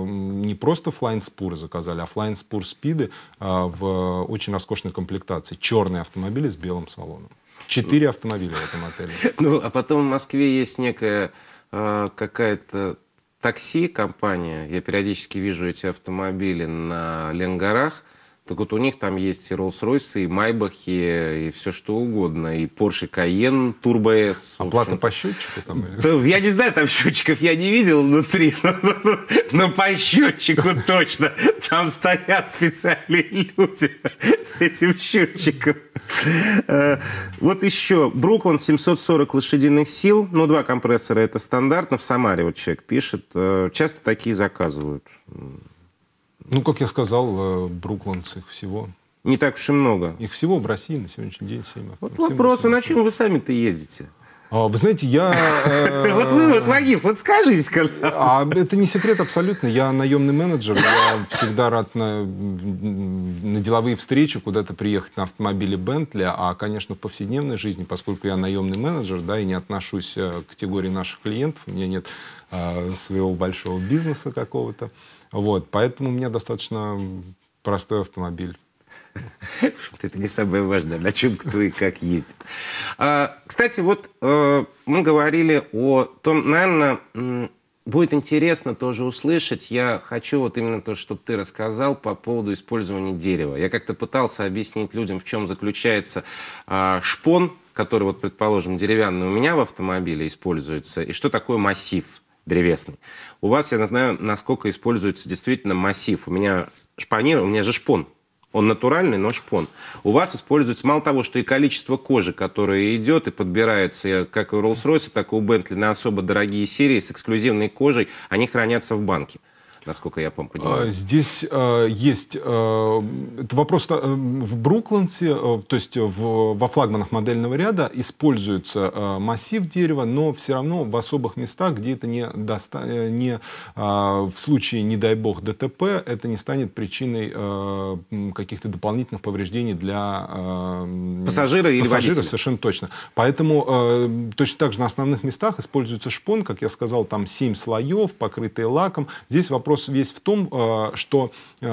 не просто флайн-спуры заказали, а флайн-спур спиды в очень роскошной комплектации. Черные автомобили с белым салоном. Четыре автомобиля в этом отеле. Ну, а потом в Москве есть некая какая-то такси-компания. Я периодически вижу эти автомобили на Ленгорах – так вот, у них там есть и Rolls-Royce, и Майбахи, и все что угодно, и Porsche Cayenne, Turbo S. А Оплата по счетчику там? Или? Я не знаю, там счетчиков я не видел внутри, но, но, но по счетчику точно. Там стоят специальные люди с этим счетчиком. Э, вот еще. Бруклин 740 лошадиных сил. Ну, два компрессора это стандартно. В Самаре вот человек пишет. Э, часто такие заказывают. Ну, как я сказал, э, брукландцев их всего. Не так уж и много. Их всего в России на сегодняшний день 7. Вот вопрос, а на чем вы сами-то ездите? А, вы знаете, я... Э, вот вы, вот Вагиф, вот скажите. А это не секрет абсолютно. Я наемный менеджер. Я всегда рад на деловые встречи куда-то приехать на автомобиле Бентли. А, конечно, в повседневной жизни, поскольку я наемный менеджер, да, и не отношусь э, к категории наших клиентов, у меня нет своего большого бизнеса какого-то, вот, поэтому у меня достаточно простой автомобиль. Это не самое важное, на чем кто и как ездит. А, кстати, вот э, мы говорили о том, наверное, Будет интересно тоже услышать. Я хочу вот именно то, что ты рассказал по поводу использования дерева. Я как-то пытался объяснить людям, в чем заключается а, шпон, который, вот, предположим, деревянный у меня в автомобиле используется, и что такое массив древесный. У вас, я не знаю, насколько используется действительно массив. У меня шпанир, у меня же шпон. Он натуральный, но шпон. У вас используется, мало того, что и количество кожи, которое идет и подбирается, как у Rolls-Royce, так и у Bentley, на особо дорогие серии с эксклюзивной кожей, они хранятся в банке насколько я понимаю. А, здесь э, есть... Э, это вопрос э, в Бруклансе, то есть в, во флагманах модельного ряда используется массив дерева, но все равно в особых местах, где это не, доста, не в случае, не дай бог, ДТП, это не станет причиной каких-то дополнительных повреждений для э, пассажира или пассажира, водителя. совершенно точно. Поэтому точно так же на основных местах используется шпон, как я сказал, там 7 слоев, покрытые лаком. Здесь вопрос вопрос весь в том, э, что, э,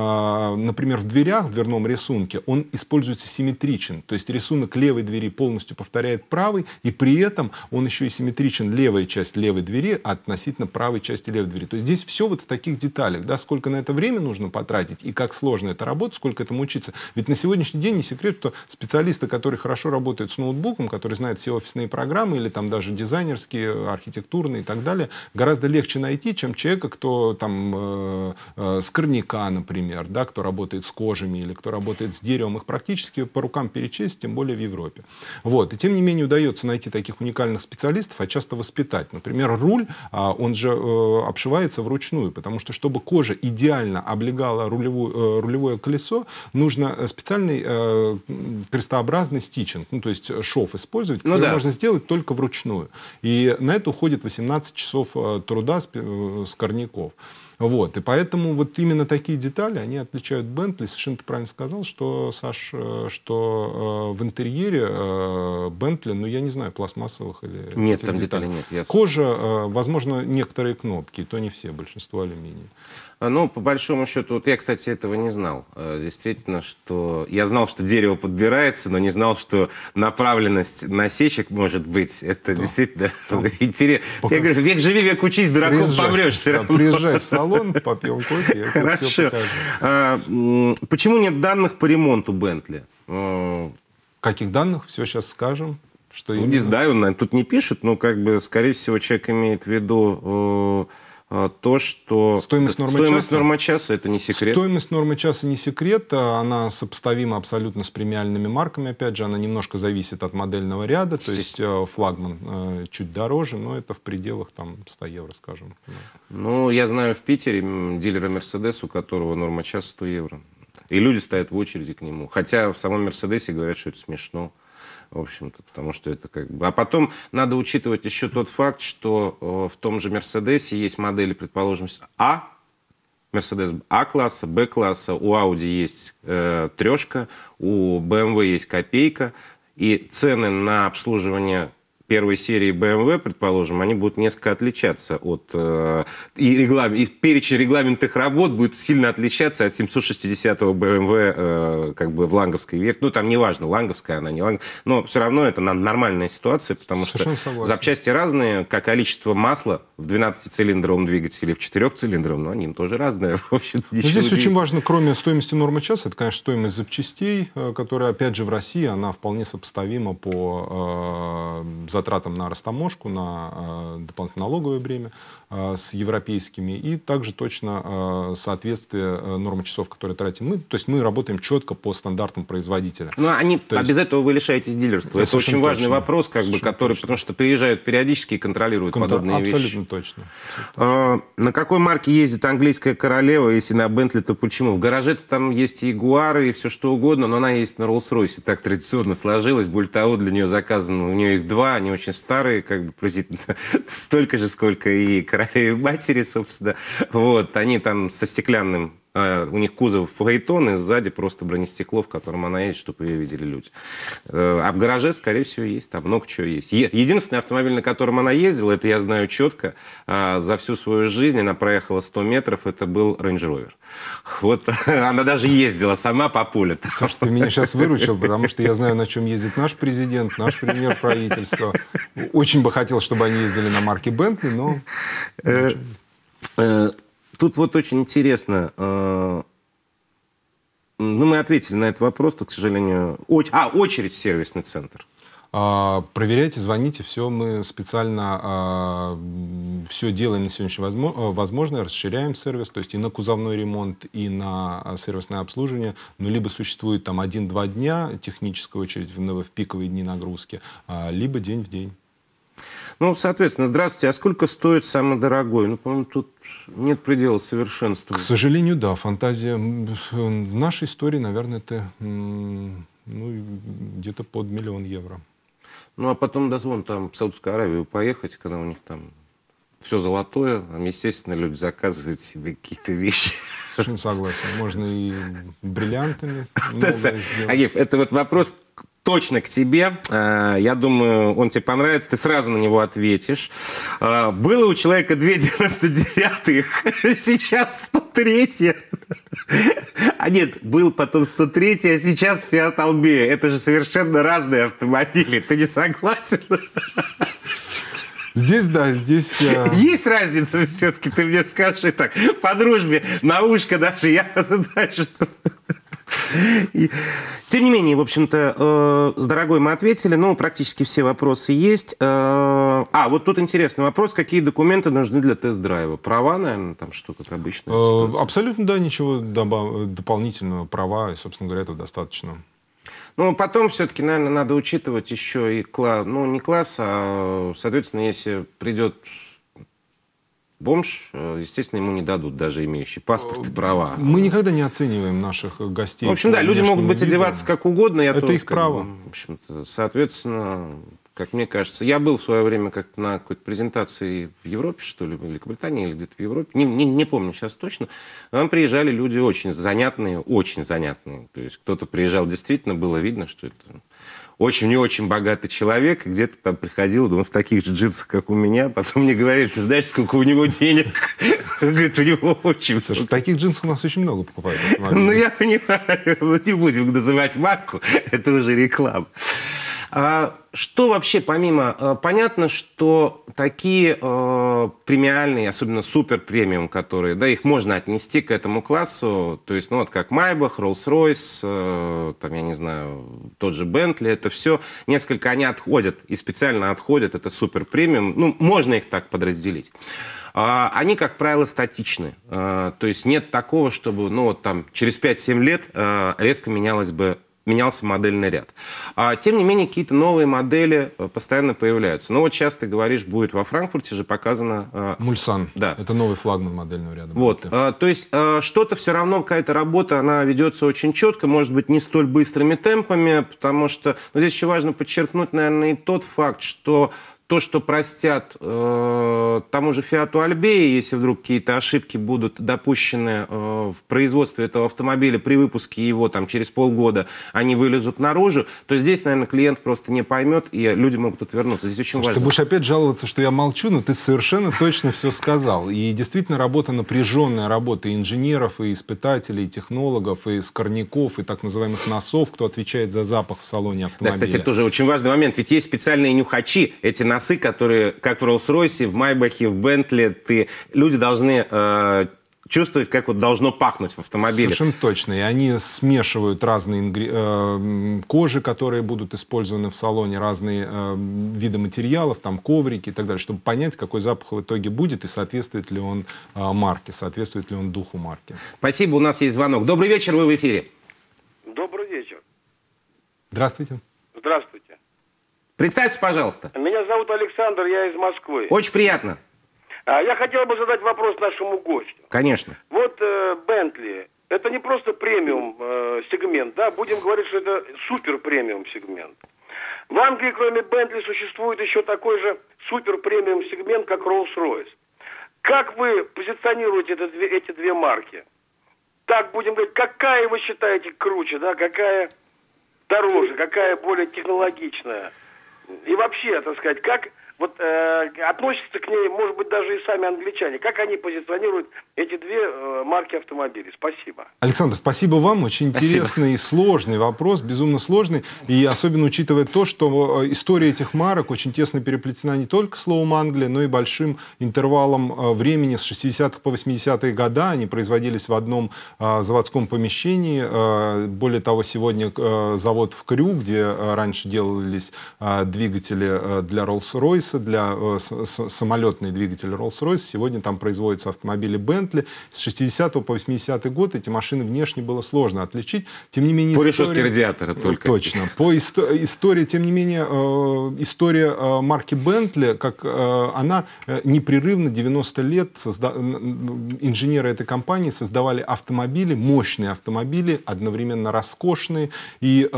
например, в дверях, в дверном рисунке, он используется симметричен. То есть рисунок левой двери полностью повторяет правый, и при этом он еще и симметричен левая часть левой двери относительно правой части левой двери. То есть здесь все вот в таких деталях, да, сколько на это время нужно потратить, и как сложно это работать, сколько этому учиться. Ведь на сегодняшний день не секрет, что специалисты, которые хорошо работают с ноутбуком, которые знают все офисные программы или там даже дизайнерские, архитектурные и так далее, гораздо легче найти, чем человека, кто там э, э, э, скорняка, например, да, кто работает с кожами или кто работает с деревом, их практически по рукам перечесть, тем более в Европе. Вот. И тем не менее удается найти таких уникальных специалистов, а часто воспитать. Например, руль, а, он же э, обшивается вручную, потому что, чтобы кожа идеально облегала рулевую, э, рулевое колесо, нужно специальный э, крестообразный стичинг, ну, то есть шов использовать, ну который ну, да. можно сделать только вручную. И на это уходит 18 часов труда с корняков. Вот, и поэтому вот именно такие детали, они отличают Бентли. Совершенно ты правильно сказал, что, Саш, э, что э, в интерьере э, Бентли, ну, я не знаю, пластмассовых или... Нет, там деталей, деталей нет. Я... Кожа, э, возможно, некоторые кнопки, то не все, большинство алюминия. А, ну, по большому счету, вот я, кстати, этого не знал. Э, действительно, что я знал, что дерево подбирается, но не знал, что направленность насечек может быть. Это да. действительно да. интересно. Пока... Я говорю, век живи, век учись, дураком приезжай, помрешь. Все да, Приезжай в салон, попьем кофе. Я Хорошо. А, почему нет данных по ремонту Бентли? Э, Каких данных? Все сейчас скажем. Что ну, именно? не знаю, тут не пишут, но как бы, скорее всего, человек имеет в виду... Э а, то, что... Стоимость нормы стоимость часа? нормы часа – это не секрет. Стоимость нормы часа не секрет. А она сопоставима абсолютно с премиальными марками. Опять же, она немножко зависит от модельного ряда. То есть э, флагман э, чуть дороже, но это в пределах там, 100 евро, скажем. Ну, я знаю в Питере дилера Мерседес, у которого норма часа 100 евро. И люди стоят в очереди к нему. Хотя в самом Мерседесе говорят, что это смешно в общем-то, потому что это как бы... А потом надо учитывать еще тот факт, что э, в том же «Мерседесе» есть модели, предположим, А, Мерседес А-класса, Б-класса, у Ауди есть э, трешка, у BMW есть копейка, и цены на обслуживание первой серии BMW, предположим, они будут несколько отличаться от... Э, и, реглам... и перечень регламентных работ будет сильно отличаться от 760-го BMW э, как бы в Ланговской версии. Ну, там неважно, Ланговская она, не Ланговская. Но все равно это нормальная ситуация, потому Совершенно что согласен. запчасти разные, как количество масла в 12-цилиндровом двигателе, в 4-цилиндровом, но они тоже разные. В общем, ну, здесь очень важно, кроме стоимости нормы часа, это, конечно, стоимость запчастей, э, которая, опять же, в России, она вполне сопоставима по э, затратам на растаможку, на э, дополнительное налоговое бремя, Э, с европейскими, и также точно э, соответствие э, нормы часов, которые тратим мы. То есть мы работаем четко по стандартам производителя. Но ну, они, есть... а без этого вы лишаетесь дилерства. Это, Это очень важный точно. вопрос, как совершенно бы, который, точно. потому что приезжают периодически и контролируют Контр... подобные Абсолютно вещи. Абсолютно точно. А, на какой марке ездит английская королева, если на Бентли, то почему? В гараже-то там есть и Ягуары, и все что угодно, но она есть на Роллс-Ройсе. Так традиционно сложилось. Более того, для нее заказано, у нее их два, они очень старые, как бы, столько же, сколько и королева королеве матери, собственно. Вот, они там со стеклянным а, у них кузов фаэтон, и сзади просто бронестекло, в котором она едет, чтобы ее видели люди. Э, а в гараже, скорее всего, есть, там много чего есть. Единственный автомобиль, на котором она ездила, это я знаю четко, а, за всю свою жизнь она проехала 100 метров, это был Range Rover. Вот она даже ездила сама по полю. Саш, ты меня сейчас выручил, потому что я знаю, на чем ездит наш президент, наш премьер правительства. Очень бы хотел, чтобы они ездили на марке Бентли, но... Э, э, тут вот очень интересно. Э, ну, мы ответили на этот вопрос, то, к сожалению... А, очередь в сервисный центр. А, проверяйте, звоните, все мы специально э, а, все делаем на сегодняшнее возможно, возможное, расширяем сервис, то есть и на кузовной ремонт, и на а, сервисное обслуживание, но ну, либо существует там один-два дня технической очередь в, в пиковые дни нагрузки, либо день в день. Ну, соответственно, здравствуйте, а сколько стоит самый дорогой? Ну, по-моему, тут нет предела совершенству. К сожалению, да. Фантазия в нашей истории, наверное, это ну, где-то под миллион евро. Ну, а потом дозвон там в Саудовскую Аравию поехать, когда у них там все золотое, А, естественно, люди заказывают себе какие-то вещи. Совершенно согласен. Можно и бриллиантами. Агиф, это вот вопрос точно к тебе. Э, я думаю, он тебе понравится, ты сразу на него ответишь. Э, было у человека 2 99-х, сейчас 103 А нет, был потом 103 а сейчас Fiat Albe. Это же совершенно разные автомобили, ты не согласен? Здесь, да, здесь... Э... Есть разница все-таки, ты мне скажи так, по дружбе, на ушко даже я... И, тем не менее, в общем-то, э, с дорогой мы ответили. Ну, практически все вопросы есть. Э, а, вот тут интересный вопрос. Какие документы нужны для тест-драйва? Права, наверное, там что-то обычное? Э, абсолютно, да, ничего дополнительного. Права, и, собственно говоря, этого достаточно. Ну, потом все-таки, наверное, надо учитывать еще и класс, ну, не класс, а, соответственно, если придет бомж, э, естественно, ему не дадут, даже имеющий паспорт и э, права. Мы никогда не оцениваем наших гостей. В общем, да, люди могут быть виду. одеваться как угодно. Я Это тоже, их право. Бы, в общем соответственно, как мне кажется, я был в свое время как на какой-то презентации в Европе, что ли, в Великобритании или где-то в Европе, не, не, не помню сейчас точно, там приезжали люди очень занятные, очень занятные. То есть кто-то приезжал, действительно было видно, что это очень и очень богатый человек, где-то там приходил, он в таких же джинсах, как у меня, потом мне говорит, ты знаешь, сколько у него денег? Говорит, у него очень Слушай, таких джинсов у нас очень много покупают. Ну, я понимаю, ну, не будем называть марку, это уже реклама. А что вообще помимо? Э, понятно, что такие э, премиальные, особенно супер премиум, которые, да, их можно отнести к этому классу, то есть, ну вот как Майбах, Rolls-Royce, э, там, я не знаю, тот же Бентли, это все, несколько они отходят и специально отходят, это супер премиум, ну, можно их так подразделить. А они, как правило, статичны, э, то есть нет такого, чтобы, ну вот там, через 5-7 лет э, резко менялась бы менялся модельный ряд. А, тем не менее, какие-то новые модели э, постоянно появляются. Ну вот сейчас ты говоришь, будет во Франкфурте же показано... А, Мульсан. Да. Это новый флагман модельного ряда. Вот. А, то есть а, что-то все равно, какая-то работа, она ведется очень четко, может быть, не столь быстрыми темпами, потому что... Но здесь еще важно подчеркнуть, наверное, и тот факт, что то, что простят э, тому же Фиату Альбее, если вдруг какие-то ошибки будут допущены э, в производстве этого автомобиля при выпуске его там через полгода, они вылезут наружу, то здесь, наверное, клиент просто не поймет, и люди могут отвернуться. Здесь очень Слушай, важно. Ты будешь опять жаловаться, что я молчу, но ты совершенно точно все сказал. И действительно работа напряженная, работа инженеров, и испытателей, и технологов, и скорняков, и так называемых носов, кто отвечает за запах в салоне автомобиля. Да, кстати, это тоже очень важный момент, ведь есть специальные нюхачи, эти носы носы, которые, как в Роллс-Ройсе, в Майбахе, в Бентли, ты, люди должны э, чувствовать, как вот должно пахнуть в автомобиле. Совершенно точно. И они смешивают разные ингри... э, кожи, которые будут использованы в салоне, разные э, виды материалов, там коврики и так далее, чтобы понять, какой запах в итоге будет и соответствует ли он э, марке, соответствует ли он духу марки. Спасибо, у нас есть звонок. Добрый вечер, вы в эфире. Добрый вечер. Здравствуйте. Представьте, пожалуйста. Меня зовут Александр, я из Москвы. Очень приятно. А, я хотел бы задать вопрос нашему гостю. Конечно. Вот э, Бентли, это не просто премиум э, сегмент, да, будем говорить, что это супер премиум сегмент. В Англии, кроме Бентли, существует еще такой же супер премиум сегмент, как Rolls-Royce. Как вы позиционируете это, эти две марки? Так будем говорить, какая вы считаете круче, да, какая дороже, какая более технологичная? И вообще, так сказать, как вот э, относятся к ней, может быть, даже и сами англичане. Как они позиционируют эти две э, марки автомобилей? Спасибо. Александр, спасибо вам. Очень спасибо. интересный и сложный вопрос, безумно сложный. И особенно учитывая то, что э, история этих марок очень тесно переплетена не только словом Англии, но и большим интервалом э, времени с 60-х по 80-е года. Они производились в одном э, заводском помещении. Э, более того, сегодня э, завод в Крю, где э, раньше делались э, двигатели э, для Rolls-Royce, роллс для э, с, самолетный двигатель Роллс-Ройс. Сегодня там производятся автомобили Bentley С 60 по 80 год эти машины внешне было сложно отличить. Тем не менее... По история... решетке радиатора только. Точно. По исто... истории, тем не менее, э, история э, марки Bentley как э, она непрерывно 90 лет созда... инженеры этой компании создавали автомобили, мощные автомобили, одновременно роскошные и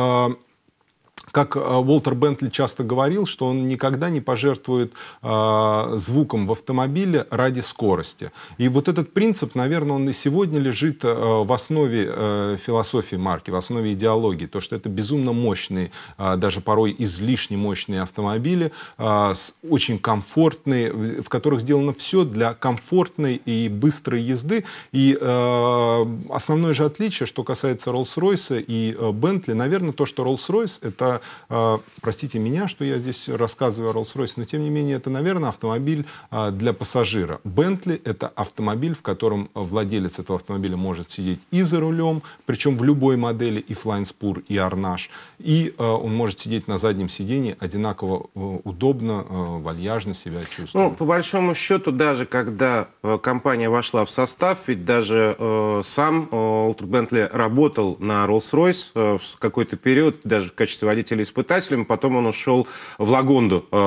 как э, Уолтер Бентли часто говорил, что он никогда не пожертвует э, звуком в автомобиле ради скорости. И вот этот принцип, наверное, он и сегодня лежит э, в основе э, философии марки, в основе идеологии. То, что это безумно мощные, э, даже порой излишне мощные автомобили, э, с очень комфортные, в, в которых сделано все для комфортной и быстрой езды. И э, основное же отличие, что касается Rolls-Royce и Бентли, э, наверное, то, что Rolls-Royce — это Э, простите меня, что я здесь рассказываю о Rolls-Royce, но тем не менее это, наверное, автомобиль э, для пассажира. Bentley — это автомобиль, в котором владелец этого автомобиля может сидеть и за рулем, причем в любой модели, и Flying Spur, и Arnage, и э, он может сидеть на заднем сидении одинаково удобно, вальяжно себя чувствует. Ну, по большому счету, даже когда компания вошла в состав, ведь даже э, сам Олтер Бентли работал на Rolls-Royce э, в какой-то период, даже в качестве водителя водителя-испытателем, потом он ушел в Лагонду. Э,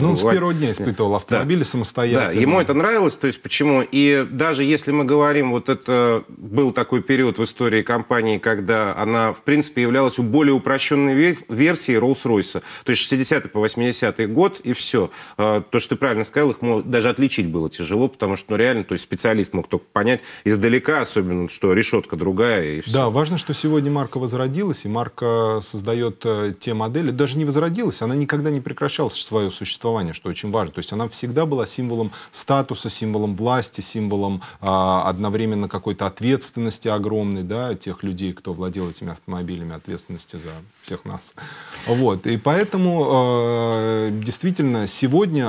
ну, он с первого дня испытывал автомобили да. самостоятельно. Да, ему это нравилось, то есть почему? И даже если мы говорим, вот это был такой период в истории компании, когда она, в принципе, являлась более упрощенной версией Rolls-Royce. То есть 60 по 80 год, и все. Э, то, что ты правильно сказал, их даже отличить было тяжело, потому что, ну, реально, то есть специалист мог только понять издалека, особенно, что решетка другая, и все. Да, важно, что сегодня марка возродилась, и марка создает создает э, те модели, даже не возродилась, она никогда не прекращала свое существование, что очень важно. То есть она всегда была символом статуса, символом власти, символом а, одновременно какой-то ответственности огромной, да, тех людей, кто владел этими автомобилями, ответственности за всех нас. Вот. И поэтому э, действительно сегодня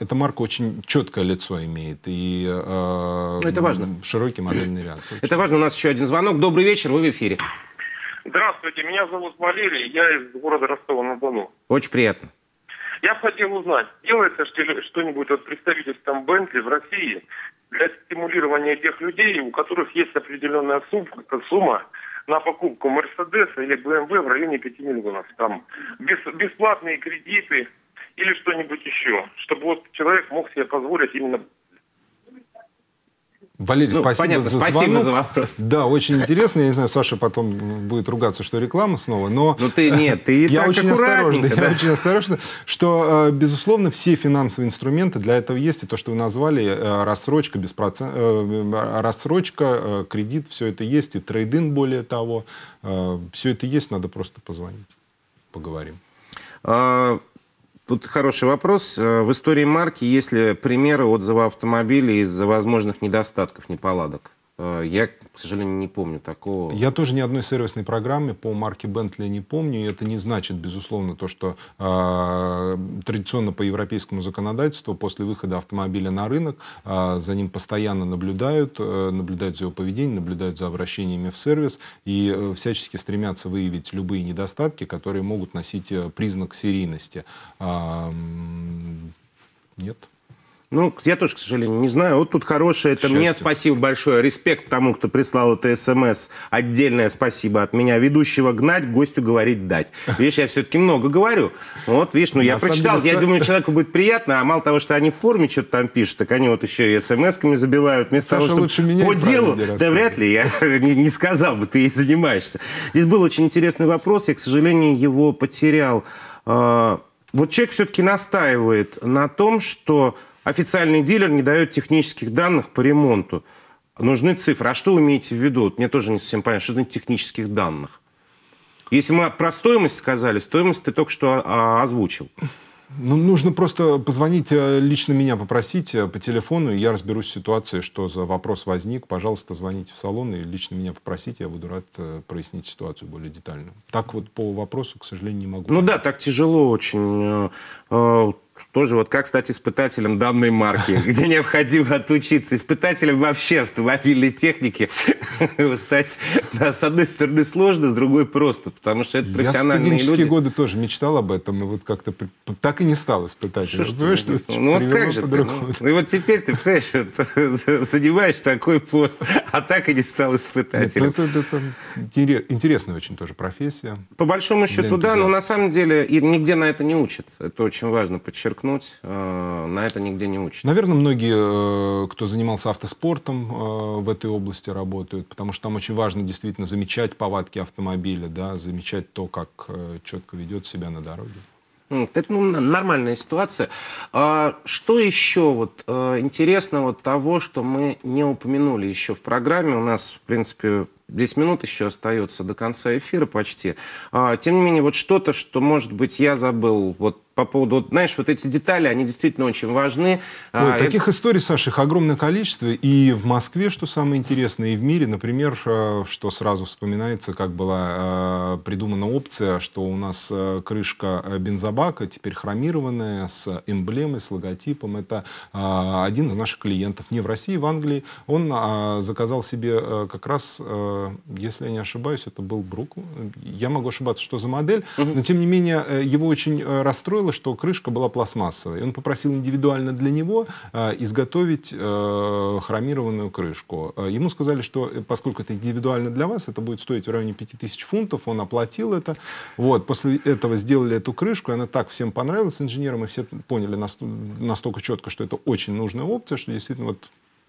э, эта марка очень четкое лицо имеет. И, э, ну, это важно. Широкий модельный ряд. Это важно. У нас еще один звонок. Добрый вечер, вы в эфире. Здравствуйте, меня зовут Валерий, я из города Ростова-на-Дону. Очень приятно. Я хотел узнать, делается что-нибудь от представительством Бентли в России для стимулирования тех людей, у которых есть определенная сумма на покупку Мерседеса или БМВ в районе 5 миллионов. Там бесплатные кредиты или что-нибудь еще, чтобы вот человек мог себе позволить именно Валерий, ну, спасибо понятно, за звонок. Спасибо за вопрос. Да, очень интересно. Я не знаю, Саша потом будет ругаться, что реклама снова, но... Ну ты нет, ты я так очень осторожно, да? Я очень осторожно, что, э, безусловно, все финансовые инструменты для этого есть. И то, что вы назвали, э, рассрочка, беспроцент... Э, рассрочка, кредит, все это есть. И трейдинг, более того. Все это есть, надо просто позвонить. Поговорим. А Тут хороший вопрос. Э, в истории марки есть ли примеры отзыва автомобилей из-за возможных недостатков, неполадок? Э, я, к сожалению, не помню такого. Я тоже ни одной сервисной программы по марке Bentley не помню. И это не значит, безусловно, то, что э, традиционно по европейскому законодательству после выхода автомобиля на рынок э, за ним постоянно наблюдают, э, наблюдают за его поведением, наблюдают за обращениями в сервис и э, всячески стремятся выявить любые недостатки, которые могут носить э, признак серийности. Э, нет. Ну, я тоже, к сожалению, не знаю. Вот тут хорошее. Это Счастье. мне спасибо большое. Респект тому, кто прислал это смс. Отдельное спасибо от меня. Ведущего гнать, гостю говорить дать. Видишь, я все-таки много говорю. Вот, видишь, ну я на прочитал. Я думаю, человеку будет приятно. А мало того, что они в форме что-то там пишут, так они вот еще и смс-ками забивают. Вместо Саша, того, чтобы меня по делу... Да вряд ли я не, не сказал бы, ты и занимаешься. Здесь был очень интересный вопрос. Я, к сожалению, его потерял. А, вот человек все-таки настаивает на том, что официальный дилер не дает технических данных по ремонту. Нужны цифры. А что вы имеете в виду? мне тоже не совсем понятно, что значит технических данных. Если мы про стоимость сказали, стоимость ты только что а, а, озвучил. Ну, нужно просто позвонить, э, лично меня попросить э, по телефону, и я разберусь в ситуации, что за вопрос возник. Пожалуйста, звоните в салон и лично меня попросите, я буду рад э, прояснить ситуацию более детально. Так вот по вопросу, к сожалению, не могу. Ну да, так тяжело очень тоже вот как стать испытателем данной марки, где необходимо отучиться. Испытателем вообще автомобильной техники стать, да, с одной стороны, сложно, с другой просто, потому что это профессиональные люди. Я в люди. годы тоже мечтал об этом, и вот как-то так и не стал испытателем. Что, что, что ну вот как же ты, ну, ну, и вот теперь ты, представляешь, вот, занимаешь такой пост, а так и не стал ну, испытателем. Нет, это, это, это интересная очень тоже профессия. По большому счету, да, но на самом деле и нигде на это не учат. Это очень важно подчеркнуть подчеркнуть, э, на это нигде не учат. Наверное, многие, э, кто занимался автоспортом э, в этой области, работают, потому что там очень важно действительно замечать повадки автомобиля, да, замечать то, как четко ведет себя на дороге. Это ну, нормальная ситуация. А, что еще вот а, интересного того, что мы не упомянули еще в программе? У нас, в принципе, 10 минут еще остается до конца эфира почти. А, тем не менее, вот что-то, что, может быть, я забыл, вот по поводу, знаешь, вот эти детали, они действительно очень важны. А, Ой, а, таких это... историй, Саша, их огромное количество. И в Москве, что самое интересное, и в мире, например, э, что сразу вспоминается, как была э, придумана опция, что у нас э, крышка бензобака теперь хромированная, с эмблемой, с логотипом. Это один из наших клиентов, не в России, в Англии. Он заказал себе как раз, если я не ошибаюсь, это был Брук. Я могу ошибаться, что за модель, но тем не менее его очень расстроило расстроило, что крышка была пластмассовая, и Он попросил индивидуально для него э, изготовить э, хромированную крышку. Э, ему сказали, что поскольку это индивидуально для вас, это будет стоить в районе 5000 фунтов, он оплатил это. Вот, после этого сделали эту крышку, и она так всем понравилась инженерам, и все поняли настолько четко, что это очень нужная опция, что действительно вот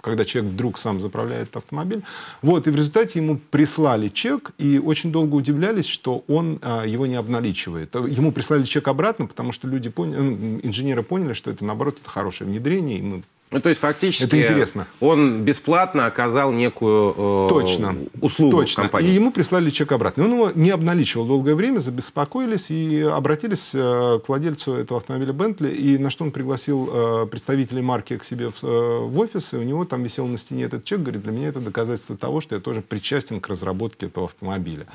когда человек вдруг сам заправляет автомобиль. Вот, и в результате ему прислали чек, и очень долго удивлялись, что он а, его не обналичивает. Ему прислали чек обратно, потому что люди поняли, ну, инженеры поняли, что это, наоборот, это хорошее внедрение, и мы ну, то есть фактически это интересно. он бесплатно оказал некую э, Точно. услугу Точно. компании. И ему прислали чек обратно. Он его не обналичивал долгое время, забеспокоились и обратились э, к владельцу этого автомобиля Бентли, и на что он пригласил э, представителей марки к себе в, э, в офис, и у него там висел на стене этот чек, говорит, для меня это доказательство того, что я тоже причастен к разработке этого автомобиля.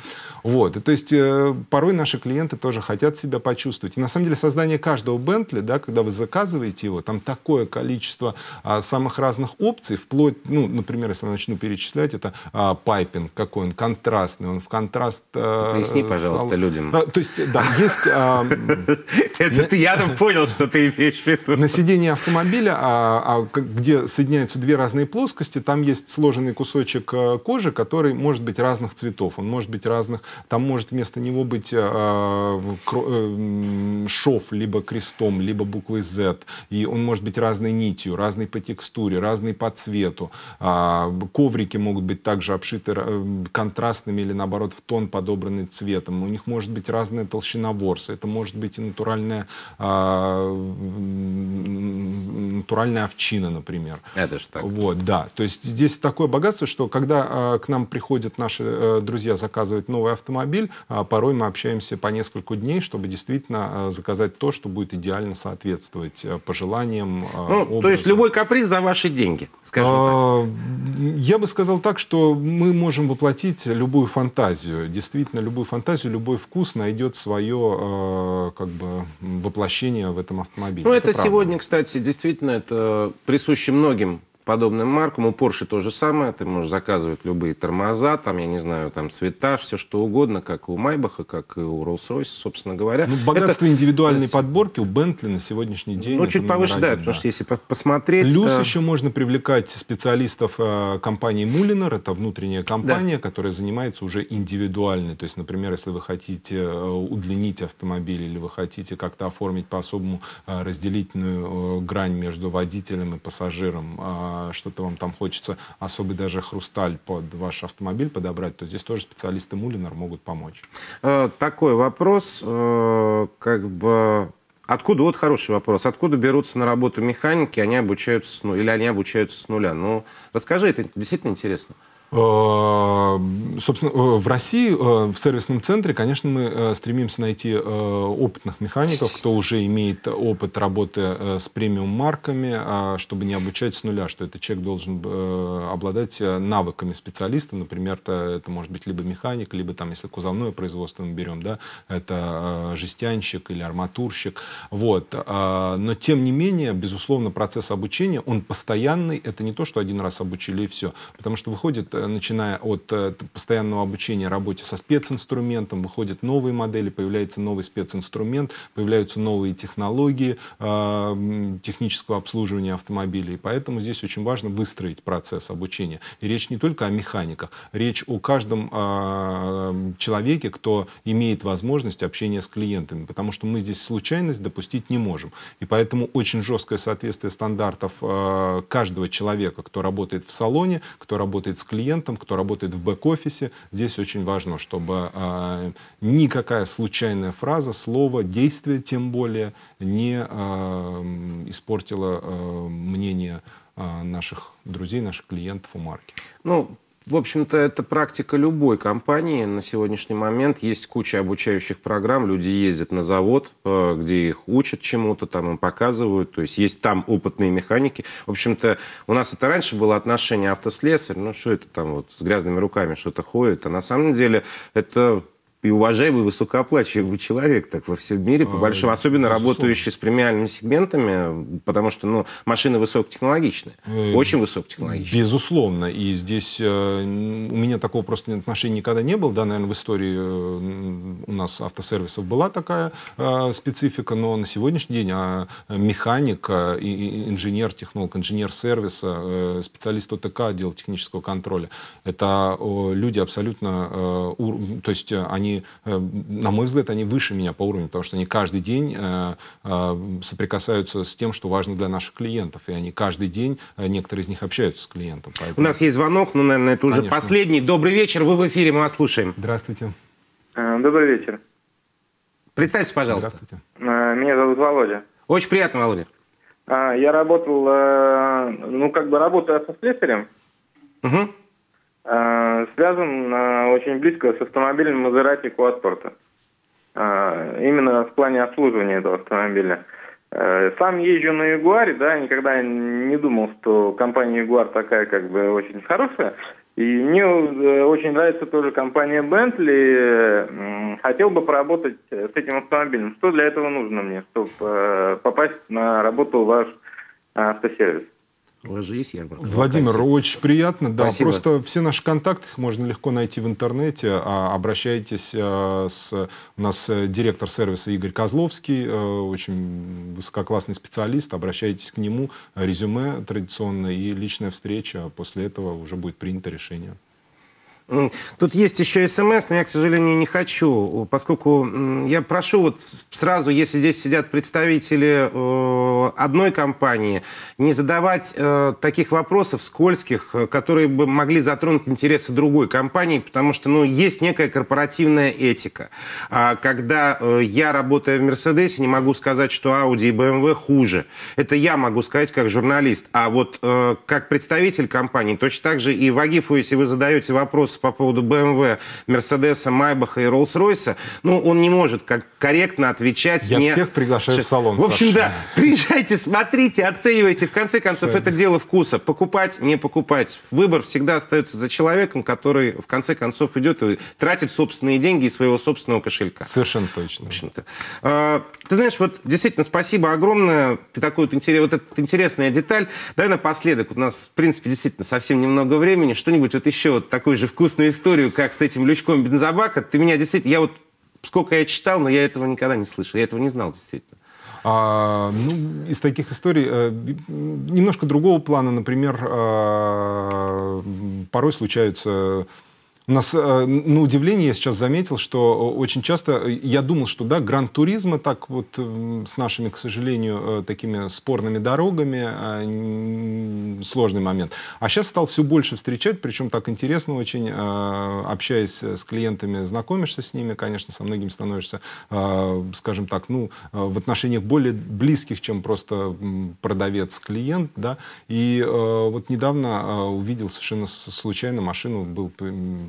Вот. И, то есть э, порой наши клиенты тоже хотят себя почувствовать. И на самом деле создание каждого Бентли, да, когда вы заказываете его, там такое количество а, самых разных опций, вплоть, ну, например, если я начну перечислять, это а, пайпинг, какой он контрастный, он в контраст... А, Поясни, пожалуйста, с... людям. А, то есть, да, есть... А, это я там понял, что ты имеешь в виду. На сидении автомобиля, а, где соединяются две разные плоскости, там есть сложенный кусочек э, кожи, который может быть разных цветов, он может быть разных, там может вместо него быть э, шов, либо крестом, либо буквой Z, и он может быть разной нитью, разной разный по текстуре, разный по цвету. А, коврики могут быть также обшиты э, контрастными или, наоборот, в тон подобраны цветом. У них может быть разная толщина ворса. Это может быть и натуральная, а, натуральная овчина, например. Это же так. Вот, да. То есть здесь такое богатство, что когда а, к нам приходят наши а, друзья заказывать новый автомобиль, а, порой мы общаемся по несколько дней, чтобы действительно а, заказать то, что будет идеально соответствовать а, пожеланиям. А, ну, то есть любой мой каприз за ваши деньги, скажем так. А, я бы сказал так, что мы можем воплотить любую фантазию. Действительно, любую фантазию, любой вкус найдет свое э, как бы, воплощение в этом автомобиле. Ну, это, это сегодня, кстати, действительно, это присуще многим подобным маркам. У Porsche то же самое. Ты можешь заказывать любые тормоза, там, я не знаю, там цвета, все что угодно, как и у Майбаха, как и у Rolls-Royce, собственно говоря. Ну, богатство это... индивидуальной подборки у Бентли на сегодняшний день. Ну, чуть повыше, да, один, потому что если посмотреть... Плюс да... Э, еще можно привлекать специалистов э, компании Мулинер, это внутренняя компания, да. которая занимается уже индивидуальной. То есть, например, если вы хотите э, удлинить автомобиль или вы хотите как-то оформить по-особому разделительную грань между водителем и пассажиром, а, а, что-то вам там хочется особый даже хрусталь под ваш автомобиль подобрать, то здесь тоже специалисты Мулинар могут помочь. Э, такой вопрос, э, как бы Откуда, вот хороший вопрос, откуда берутся на работу механики, они обучаются с нуля, или они обучаются с нуля? Ну, расскажи, это действительно интересно. Э, собственно, э, в России э, в сервисном центре, конечно, мы стремимся найти опытных механиков, кто уже имеет опыт работы с премиум-марками, а, чтобы не обучать с нуля, что этот человек должен обладать навыками специалиста. Например, это может быть либо механик, либо там, если кузовное производство мы берем, да, это жестянщик или арматурщик. Вот. А, но, тем не менее, безусловно, процесс обучения, он постоянный. Это не то, что один раз обучили и все. Потому что выходит Э, начиная от э, постоянного обучения работе со специнструментом, выходят новые модели, появляется новый специнструмент, появляются новые технологии э, технического обслуживания автомобилей. Поэтому здесь очень важно выстроить процесс обучения. И речь не только о механиках, речь о каждом а, человеке, кто имеет возможность общения с клиентами, потому что мы здесь случайность допустить не можем. И поэтому очень жесткое соответствие стандартов каждого человека, кто работает в салоне, кто работает с клиентами, клиентам, кто работает в бэк-офисе. Здесь очень важно, чтобы э, никакая случайная фраза, слово, действие тем более не э, а, испортила э, мнение а, наших друзей, наших клиентов у марки. Ну, в общем-то, это практика любой компании на сегодняшний момент. Есть куча обучающих программ, люди ездят на завод, э, где их учат чему-то, там им показывают, то есть есть там опытные механики. В общем-то, у нас это раньше было отношение автослесарь, ну что это там вот с грязными руками что-то ходит, а на самом деле это и уважаемый, высокооплачиваемый человек так во всем мире, по а, большому, особенно безусловно. работающий с премиальными сегментами, потому что ну, машины высокотехнологичные, э, очень высокотехнологичные. Безусловно, и здесь э, у меня такого просто отношения никогда не было, да, наверное, в истории э, у нас автосервисов была такая специфика, но на сегодняшний день а механик, и, инженер, технолог, инженер сервиса, специалист ОТК, отдел технического контроля, это люди абсолютно, то есть они Э, на мой взгляд, они выше меня по уровню, потому что они каждый день э, э, соприкасаются с тем, что важно для наших клиентов, и они каждый день, некоторые из них общаются с клиентом. Поэтому... У нас есть звонок, но, ну, наверное, это уже Конечно. последний. Добрый вечер, вы в эфире, мы вас слушаем. Здравствуйте. Добрый вечер. Представьтесь, пожалуйста. Здравствуйте. Меня зовут Володя. Очень приятно, Володя. Я работал, ну, как бы работаю со слесарем. Угу. Э, связан э, очень близко с автомобилем Мазерати Куатпорта. Э, именно в плане обслуживания этого автомобиля. Сам езжу на Ягуаре, да, никогда не думал, что компания Ягуар такая как бы очень хорошая. И мне очень нравится тоже компания Bentley. Хотел бы поработать с этим автомобилем. Что для этого нужно мне, чтобы попасть на работу в ваш автосервис? Ложись, я говорю, Владимир, очень приятно. Да, спасибо. просто все наши контакты их можно легко найти в интернете. А обращайтесь э, с у нас э, директор сервиса Игорь Козловский, э, очень высококлассный специалист. Обращайтесь к нему. Резюме традиционное и личная встреча. После этого уже будет принято решение. Тут есть еще смс, эм но я, к сожалению, не хочу, поскольку я прошу вот сразу, если здесь сидят представители э, одной компании, не задавать э, таких вопросов скользких, э, которые бы могли затронуть интересы другой компании, потому что ну, есть некая корпоративная этика. А когда я, работаю в Мерседесе, не могу сказать, что Audi и BMW эм хуже. Это я могу сказать как журналист. А вот как представитель компании, точно так же и в если вы задаете вопрос по поводу BMW, Mercedes, Майбаха и Роллс-Ройса, ну, он не может как корректно отвечать. Я не... всех приглашаю Сейчас. в салон. В общем, Саша. да, приезжайте, смотрите, оценивайте. В конце концов, Сами. это дело вкуса. Покупать, не покупать. Выбор всегда остается за человеком, который в конце концов идет и тратит собственные деньги из своего собственного кошелька. Совершенно точно. В общем-то. А, ты знаешь, вот действительно спасибо огромное. Ты такой вот, интерес, вот эта интересная деталь. Давай напоследок, у нас, в принципе, действительно совсем немного времени, что-нибудь вот еще вот такой же вкус вкусную историю, как с этим лючком бензобака. Ты меня действительно... Я вот сколько я читал, но я этого никогда не слышал. Я этого не знал, действительно. А, ну, из таких историй э, немножко другого плана, например, э, порой случаются у нас, э, на удивление, я сейчас заметил, что э, очень часто, э, я думал, что да, гран-туризма так вот с нашими, к сожалению, такими спорными дорогами, а, сложный момент. А сейчас стал все больше встречать, причем так интересно очень, а, общаясь с клиентами, знакомишься с ними, конечно, со многими становишься, а, скажем так, ну, в отношениях более близких, чем просто продавец-клиент, да. И вот недавно увидел совершенно случайно машину, был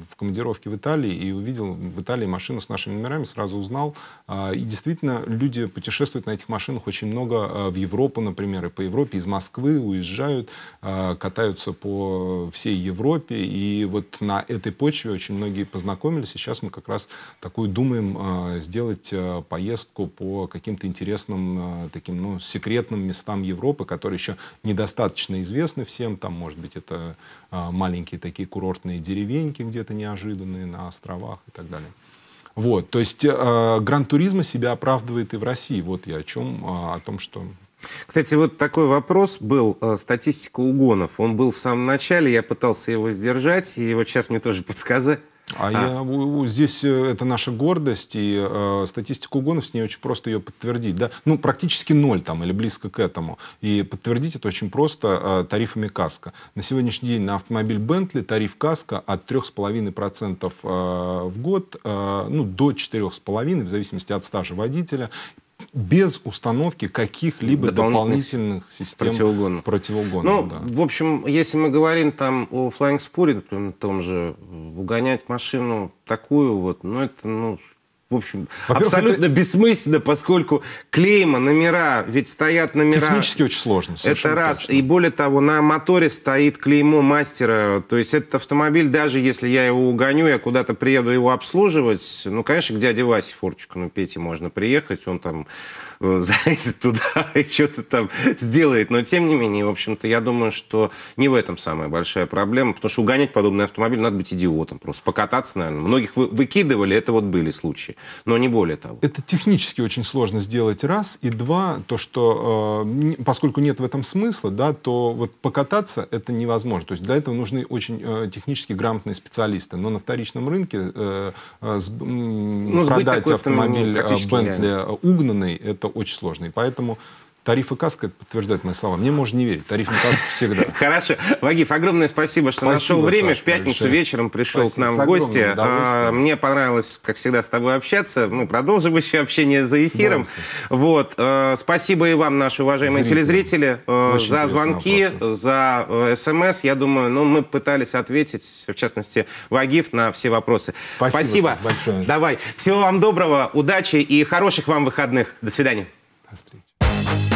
в командировке в Италии и увидел в Италии машину с нашими номерами, сразу узнал. А, и действительно, люди путешествуют на этих машинах очень много а, в Европу, например, и по Европе, из Москвы уезжают, а, катаются по всей Европе. И вот на этой почве очень многие познакомились. сейчас мы как раз такую думаем сделать поездку по каким-то интересным таким, ну, секретным местам Европы, которые еще недостаточно известны всем. Там, может быть, это а, маленькие такие курортные деревеньки где-то неожиданные на островах и так далее. Вот, то есть э, гран-туризма себя оправдывает и в России. Вот я о чем, а, о том, что кстати, вот такой вопрос был, э, статистика угонов. Он был в самом начале, я пытался его сдержать, и вот сейчас мне тоже подсказали. А, а. Я, здесь э, это наша гордость, и э, статистику угонов с ней очень просто ее подтвердить. Да? Ну, практически ноль там или близко к этому. И подтвердить это очень просто э, тарифами КАСКО. На сегодняшний день на автомобиль Бентли тариф КАСКО от трех с половиной процентов э, в год э, ну, до четырех с половиной в зависимости от стажа водителя без установки каких-либо дополнительных, дополнительных систем противоугонных. ну, да. В общем, если мы говорим там о Flying Spur, например, том же, угонять машину такую вот, ну это ну, в общем, абсолютно это... бессмысленно, поскольку клейма, номера, ведь стоят номера. Технически очень сложно. Это раз. Точно. И более того, на моторе стоит клеймо мастера. То есть этот автомобиль, даже если я его угоню, я куда-то приеду его обслуживать, ну, конечно, к дяде Васе Форчику, ну, Пете можно приехать, он там Э, залезет туда и что-то там сделает. Но тем не менее, в общем-то, я думаю, что не в этом самая большая проблема, потому что угонять подобный автомобиль надо быть идиотом просто. Покататься, наверное. Многих вы, выкидывали, это вот были случаи, но не более того. Это технически очень сложно сделать, раз. И два, то, что э, поскольку нет в этом смысла, да, то вот покататься это невозможно. То есть для этого нужны очень э, технически грамотные специалисты. Но на вторичном рынке э, э, с, ну, продать автомобиль э, Бентли угнанный, это это очень сложно. И поэтому Тариф и каска подтверждают мои слова. Мне можно не верить. Тариф и всегда. Хорошо. Вагиф, огромное спасибо, что нашел время. В пятницу вечером пришел к нам в гости. А, мне понравилось, как всегда, с тобой общаться. Мы продолжим еще общение за эфиром. Вот. Э, спасибо и вам, наши уважаемые телезрители, э, за звонки, за э, смс. Я думаю, ну, мы пытались ответить, в частности, Вагиф на все вопросы. Спасибо. Спасибо. Давай. Всего вам доброго, удачи и хороших вам выходных. До свидания. До встречи.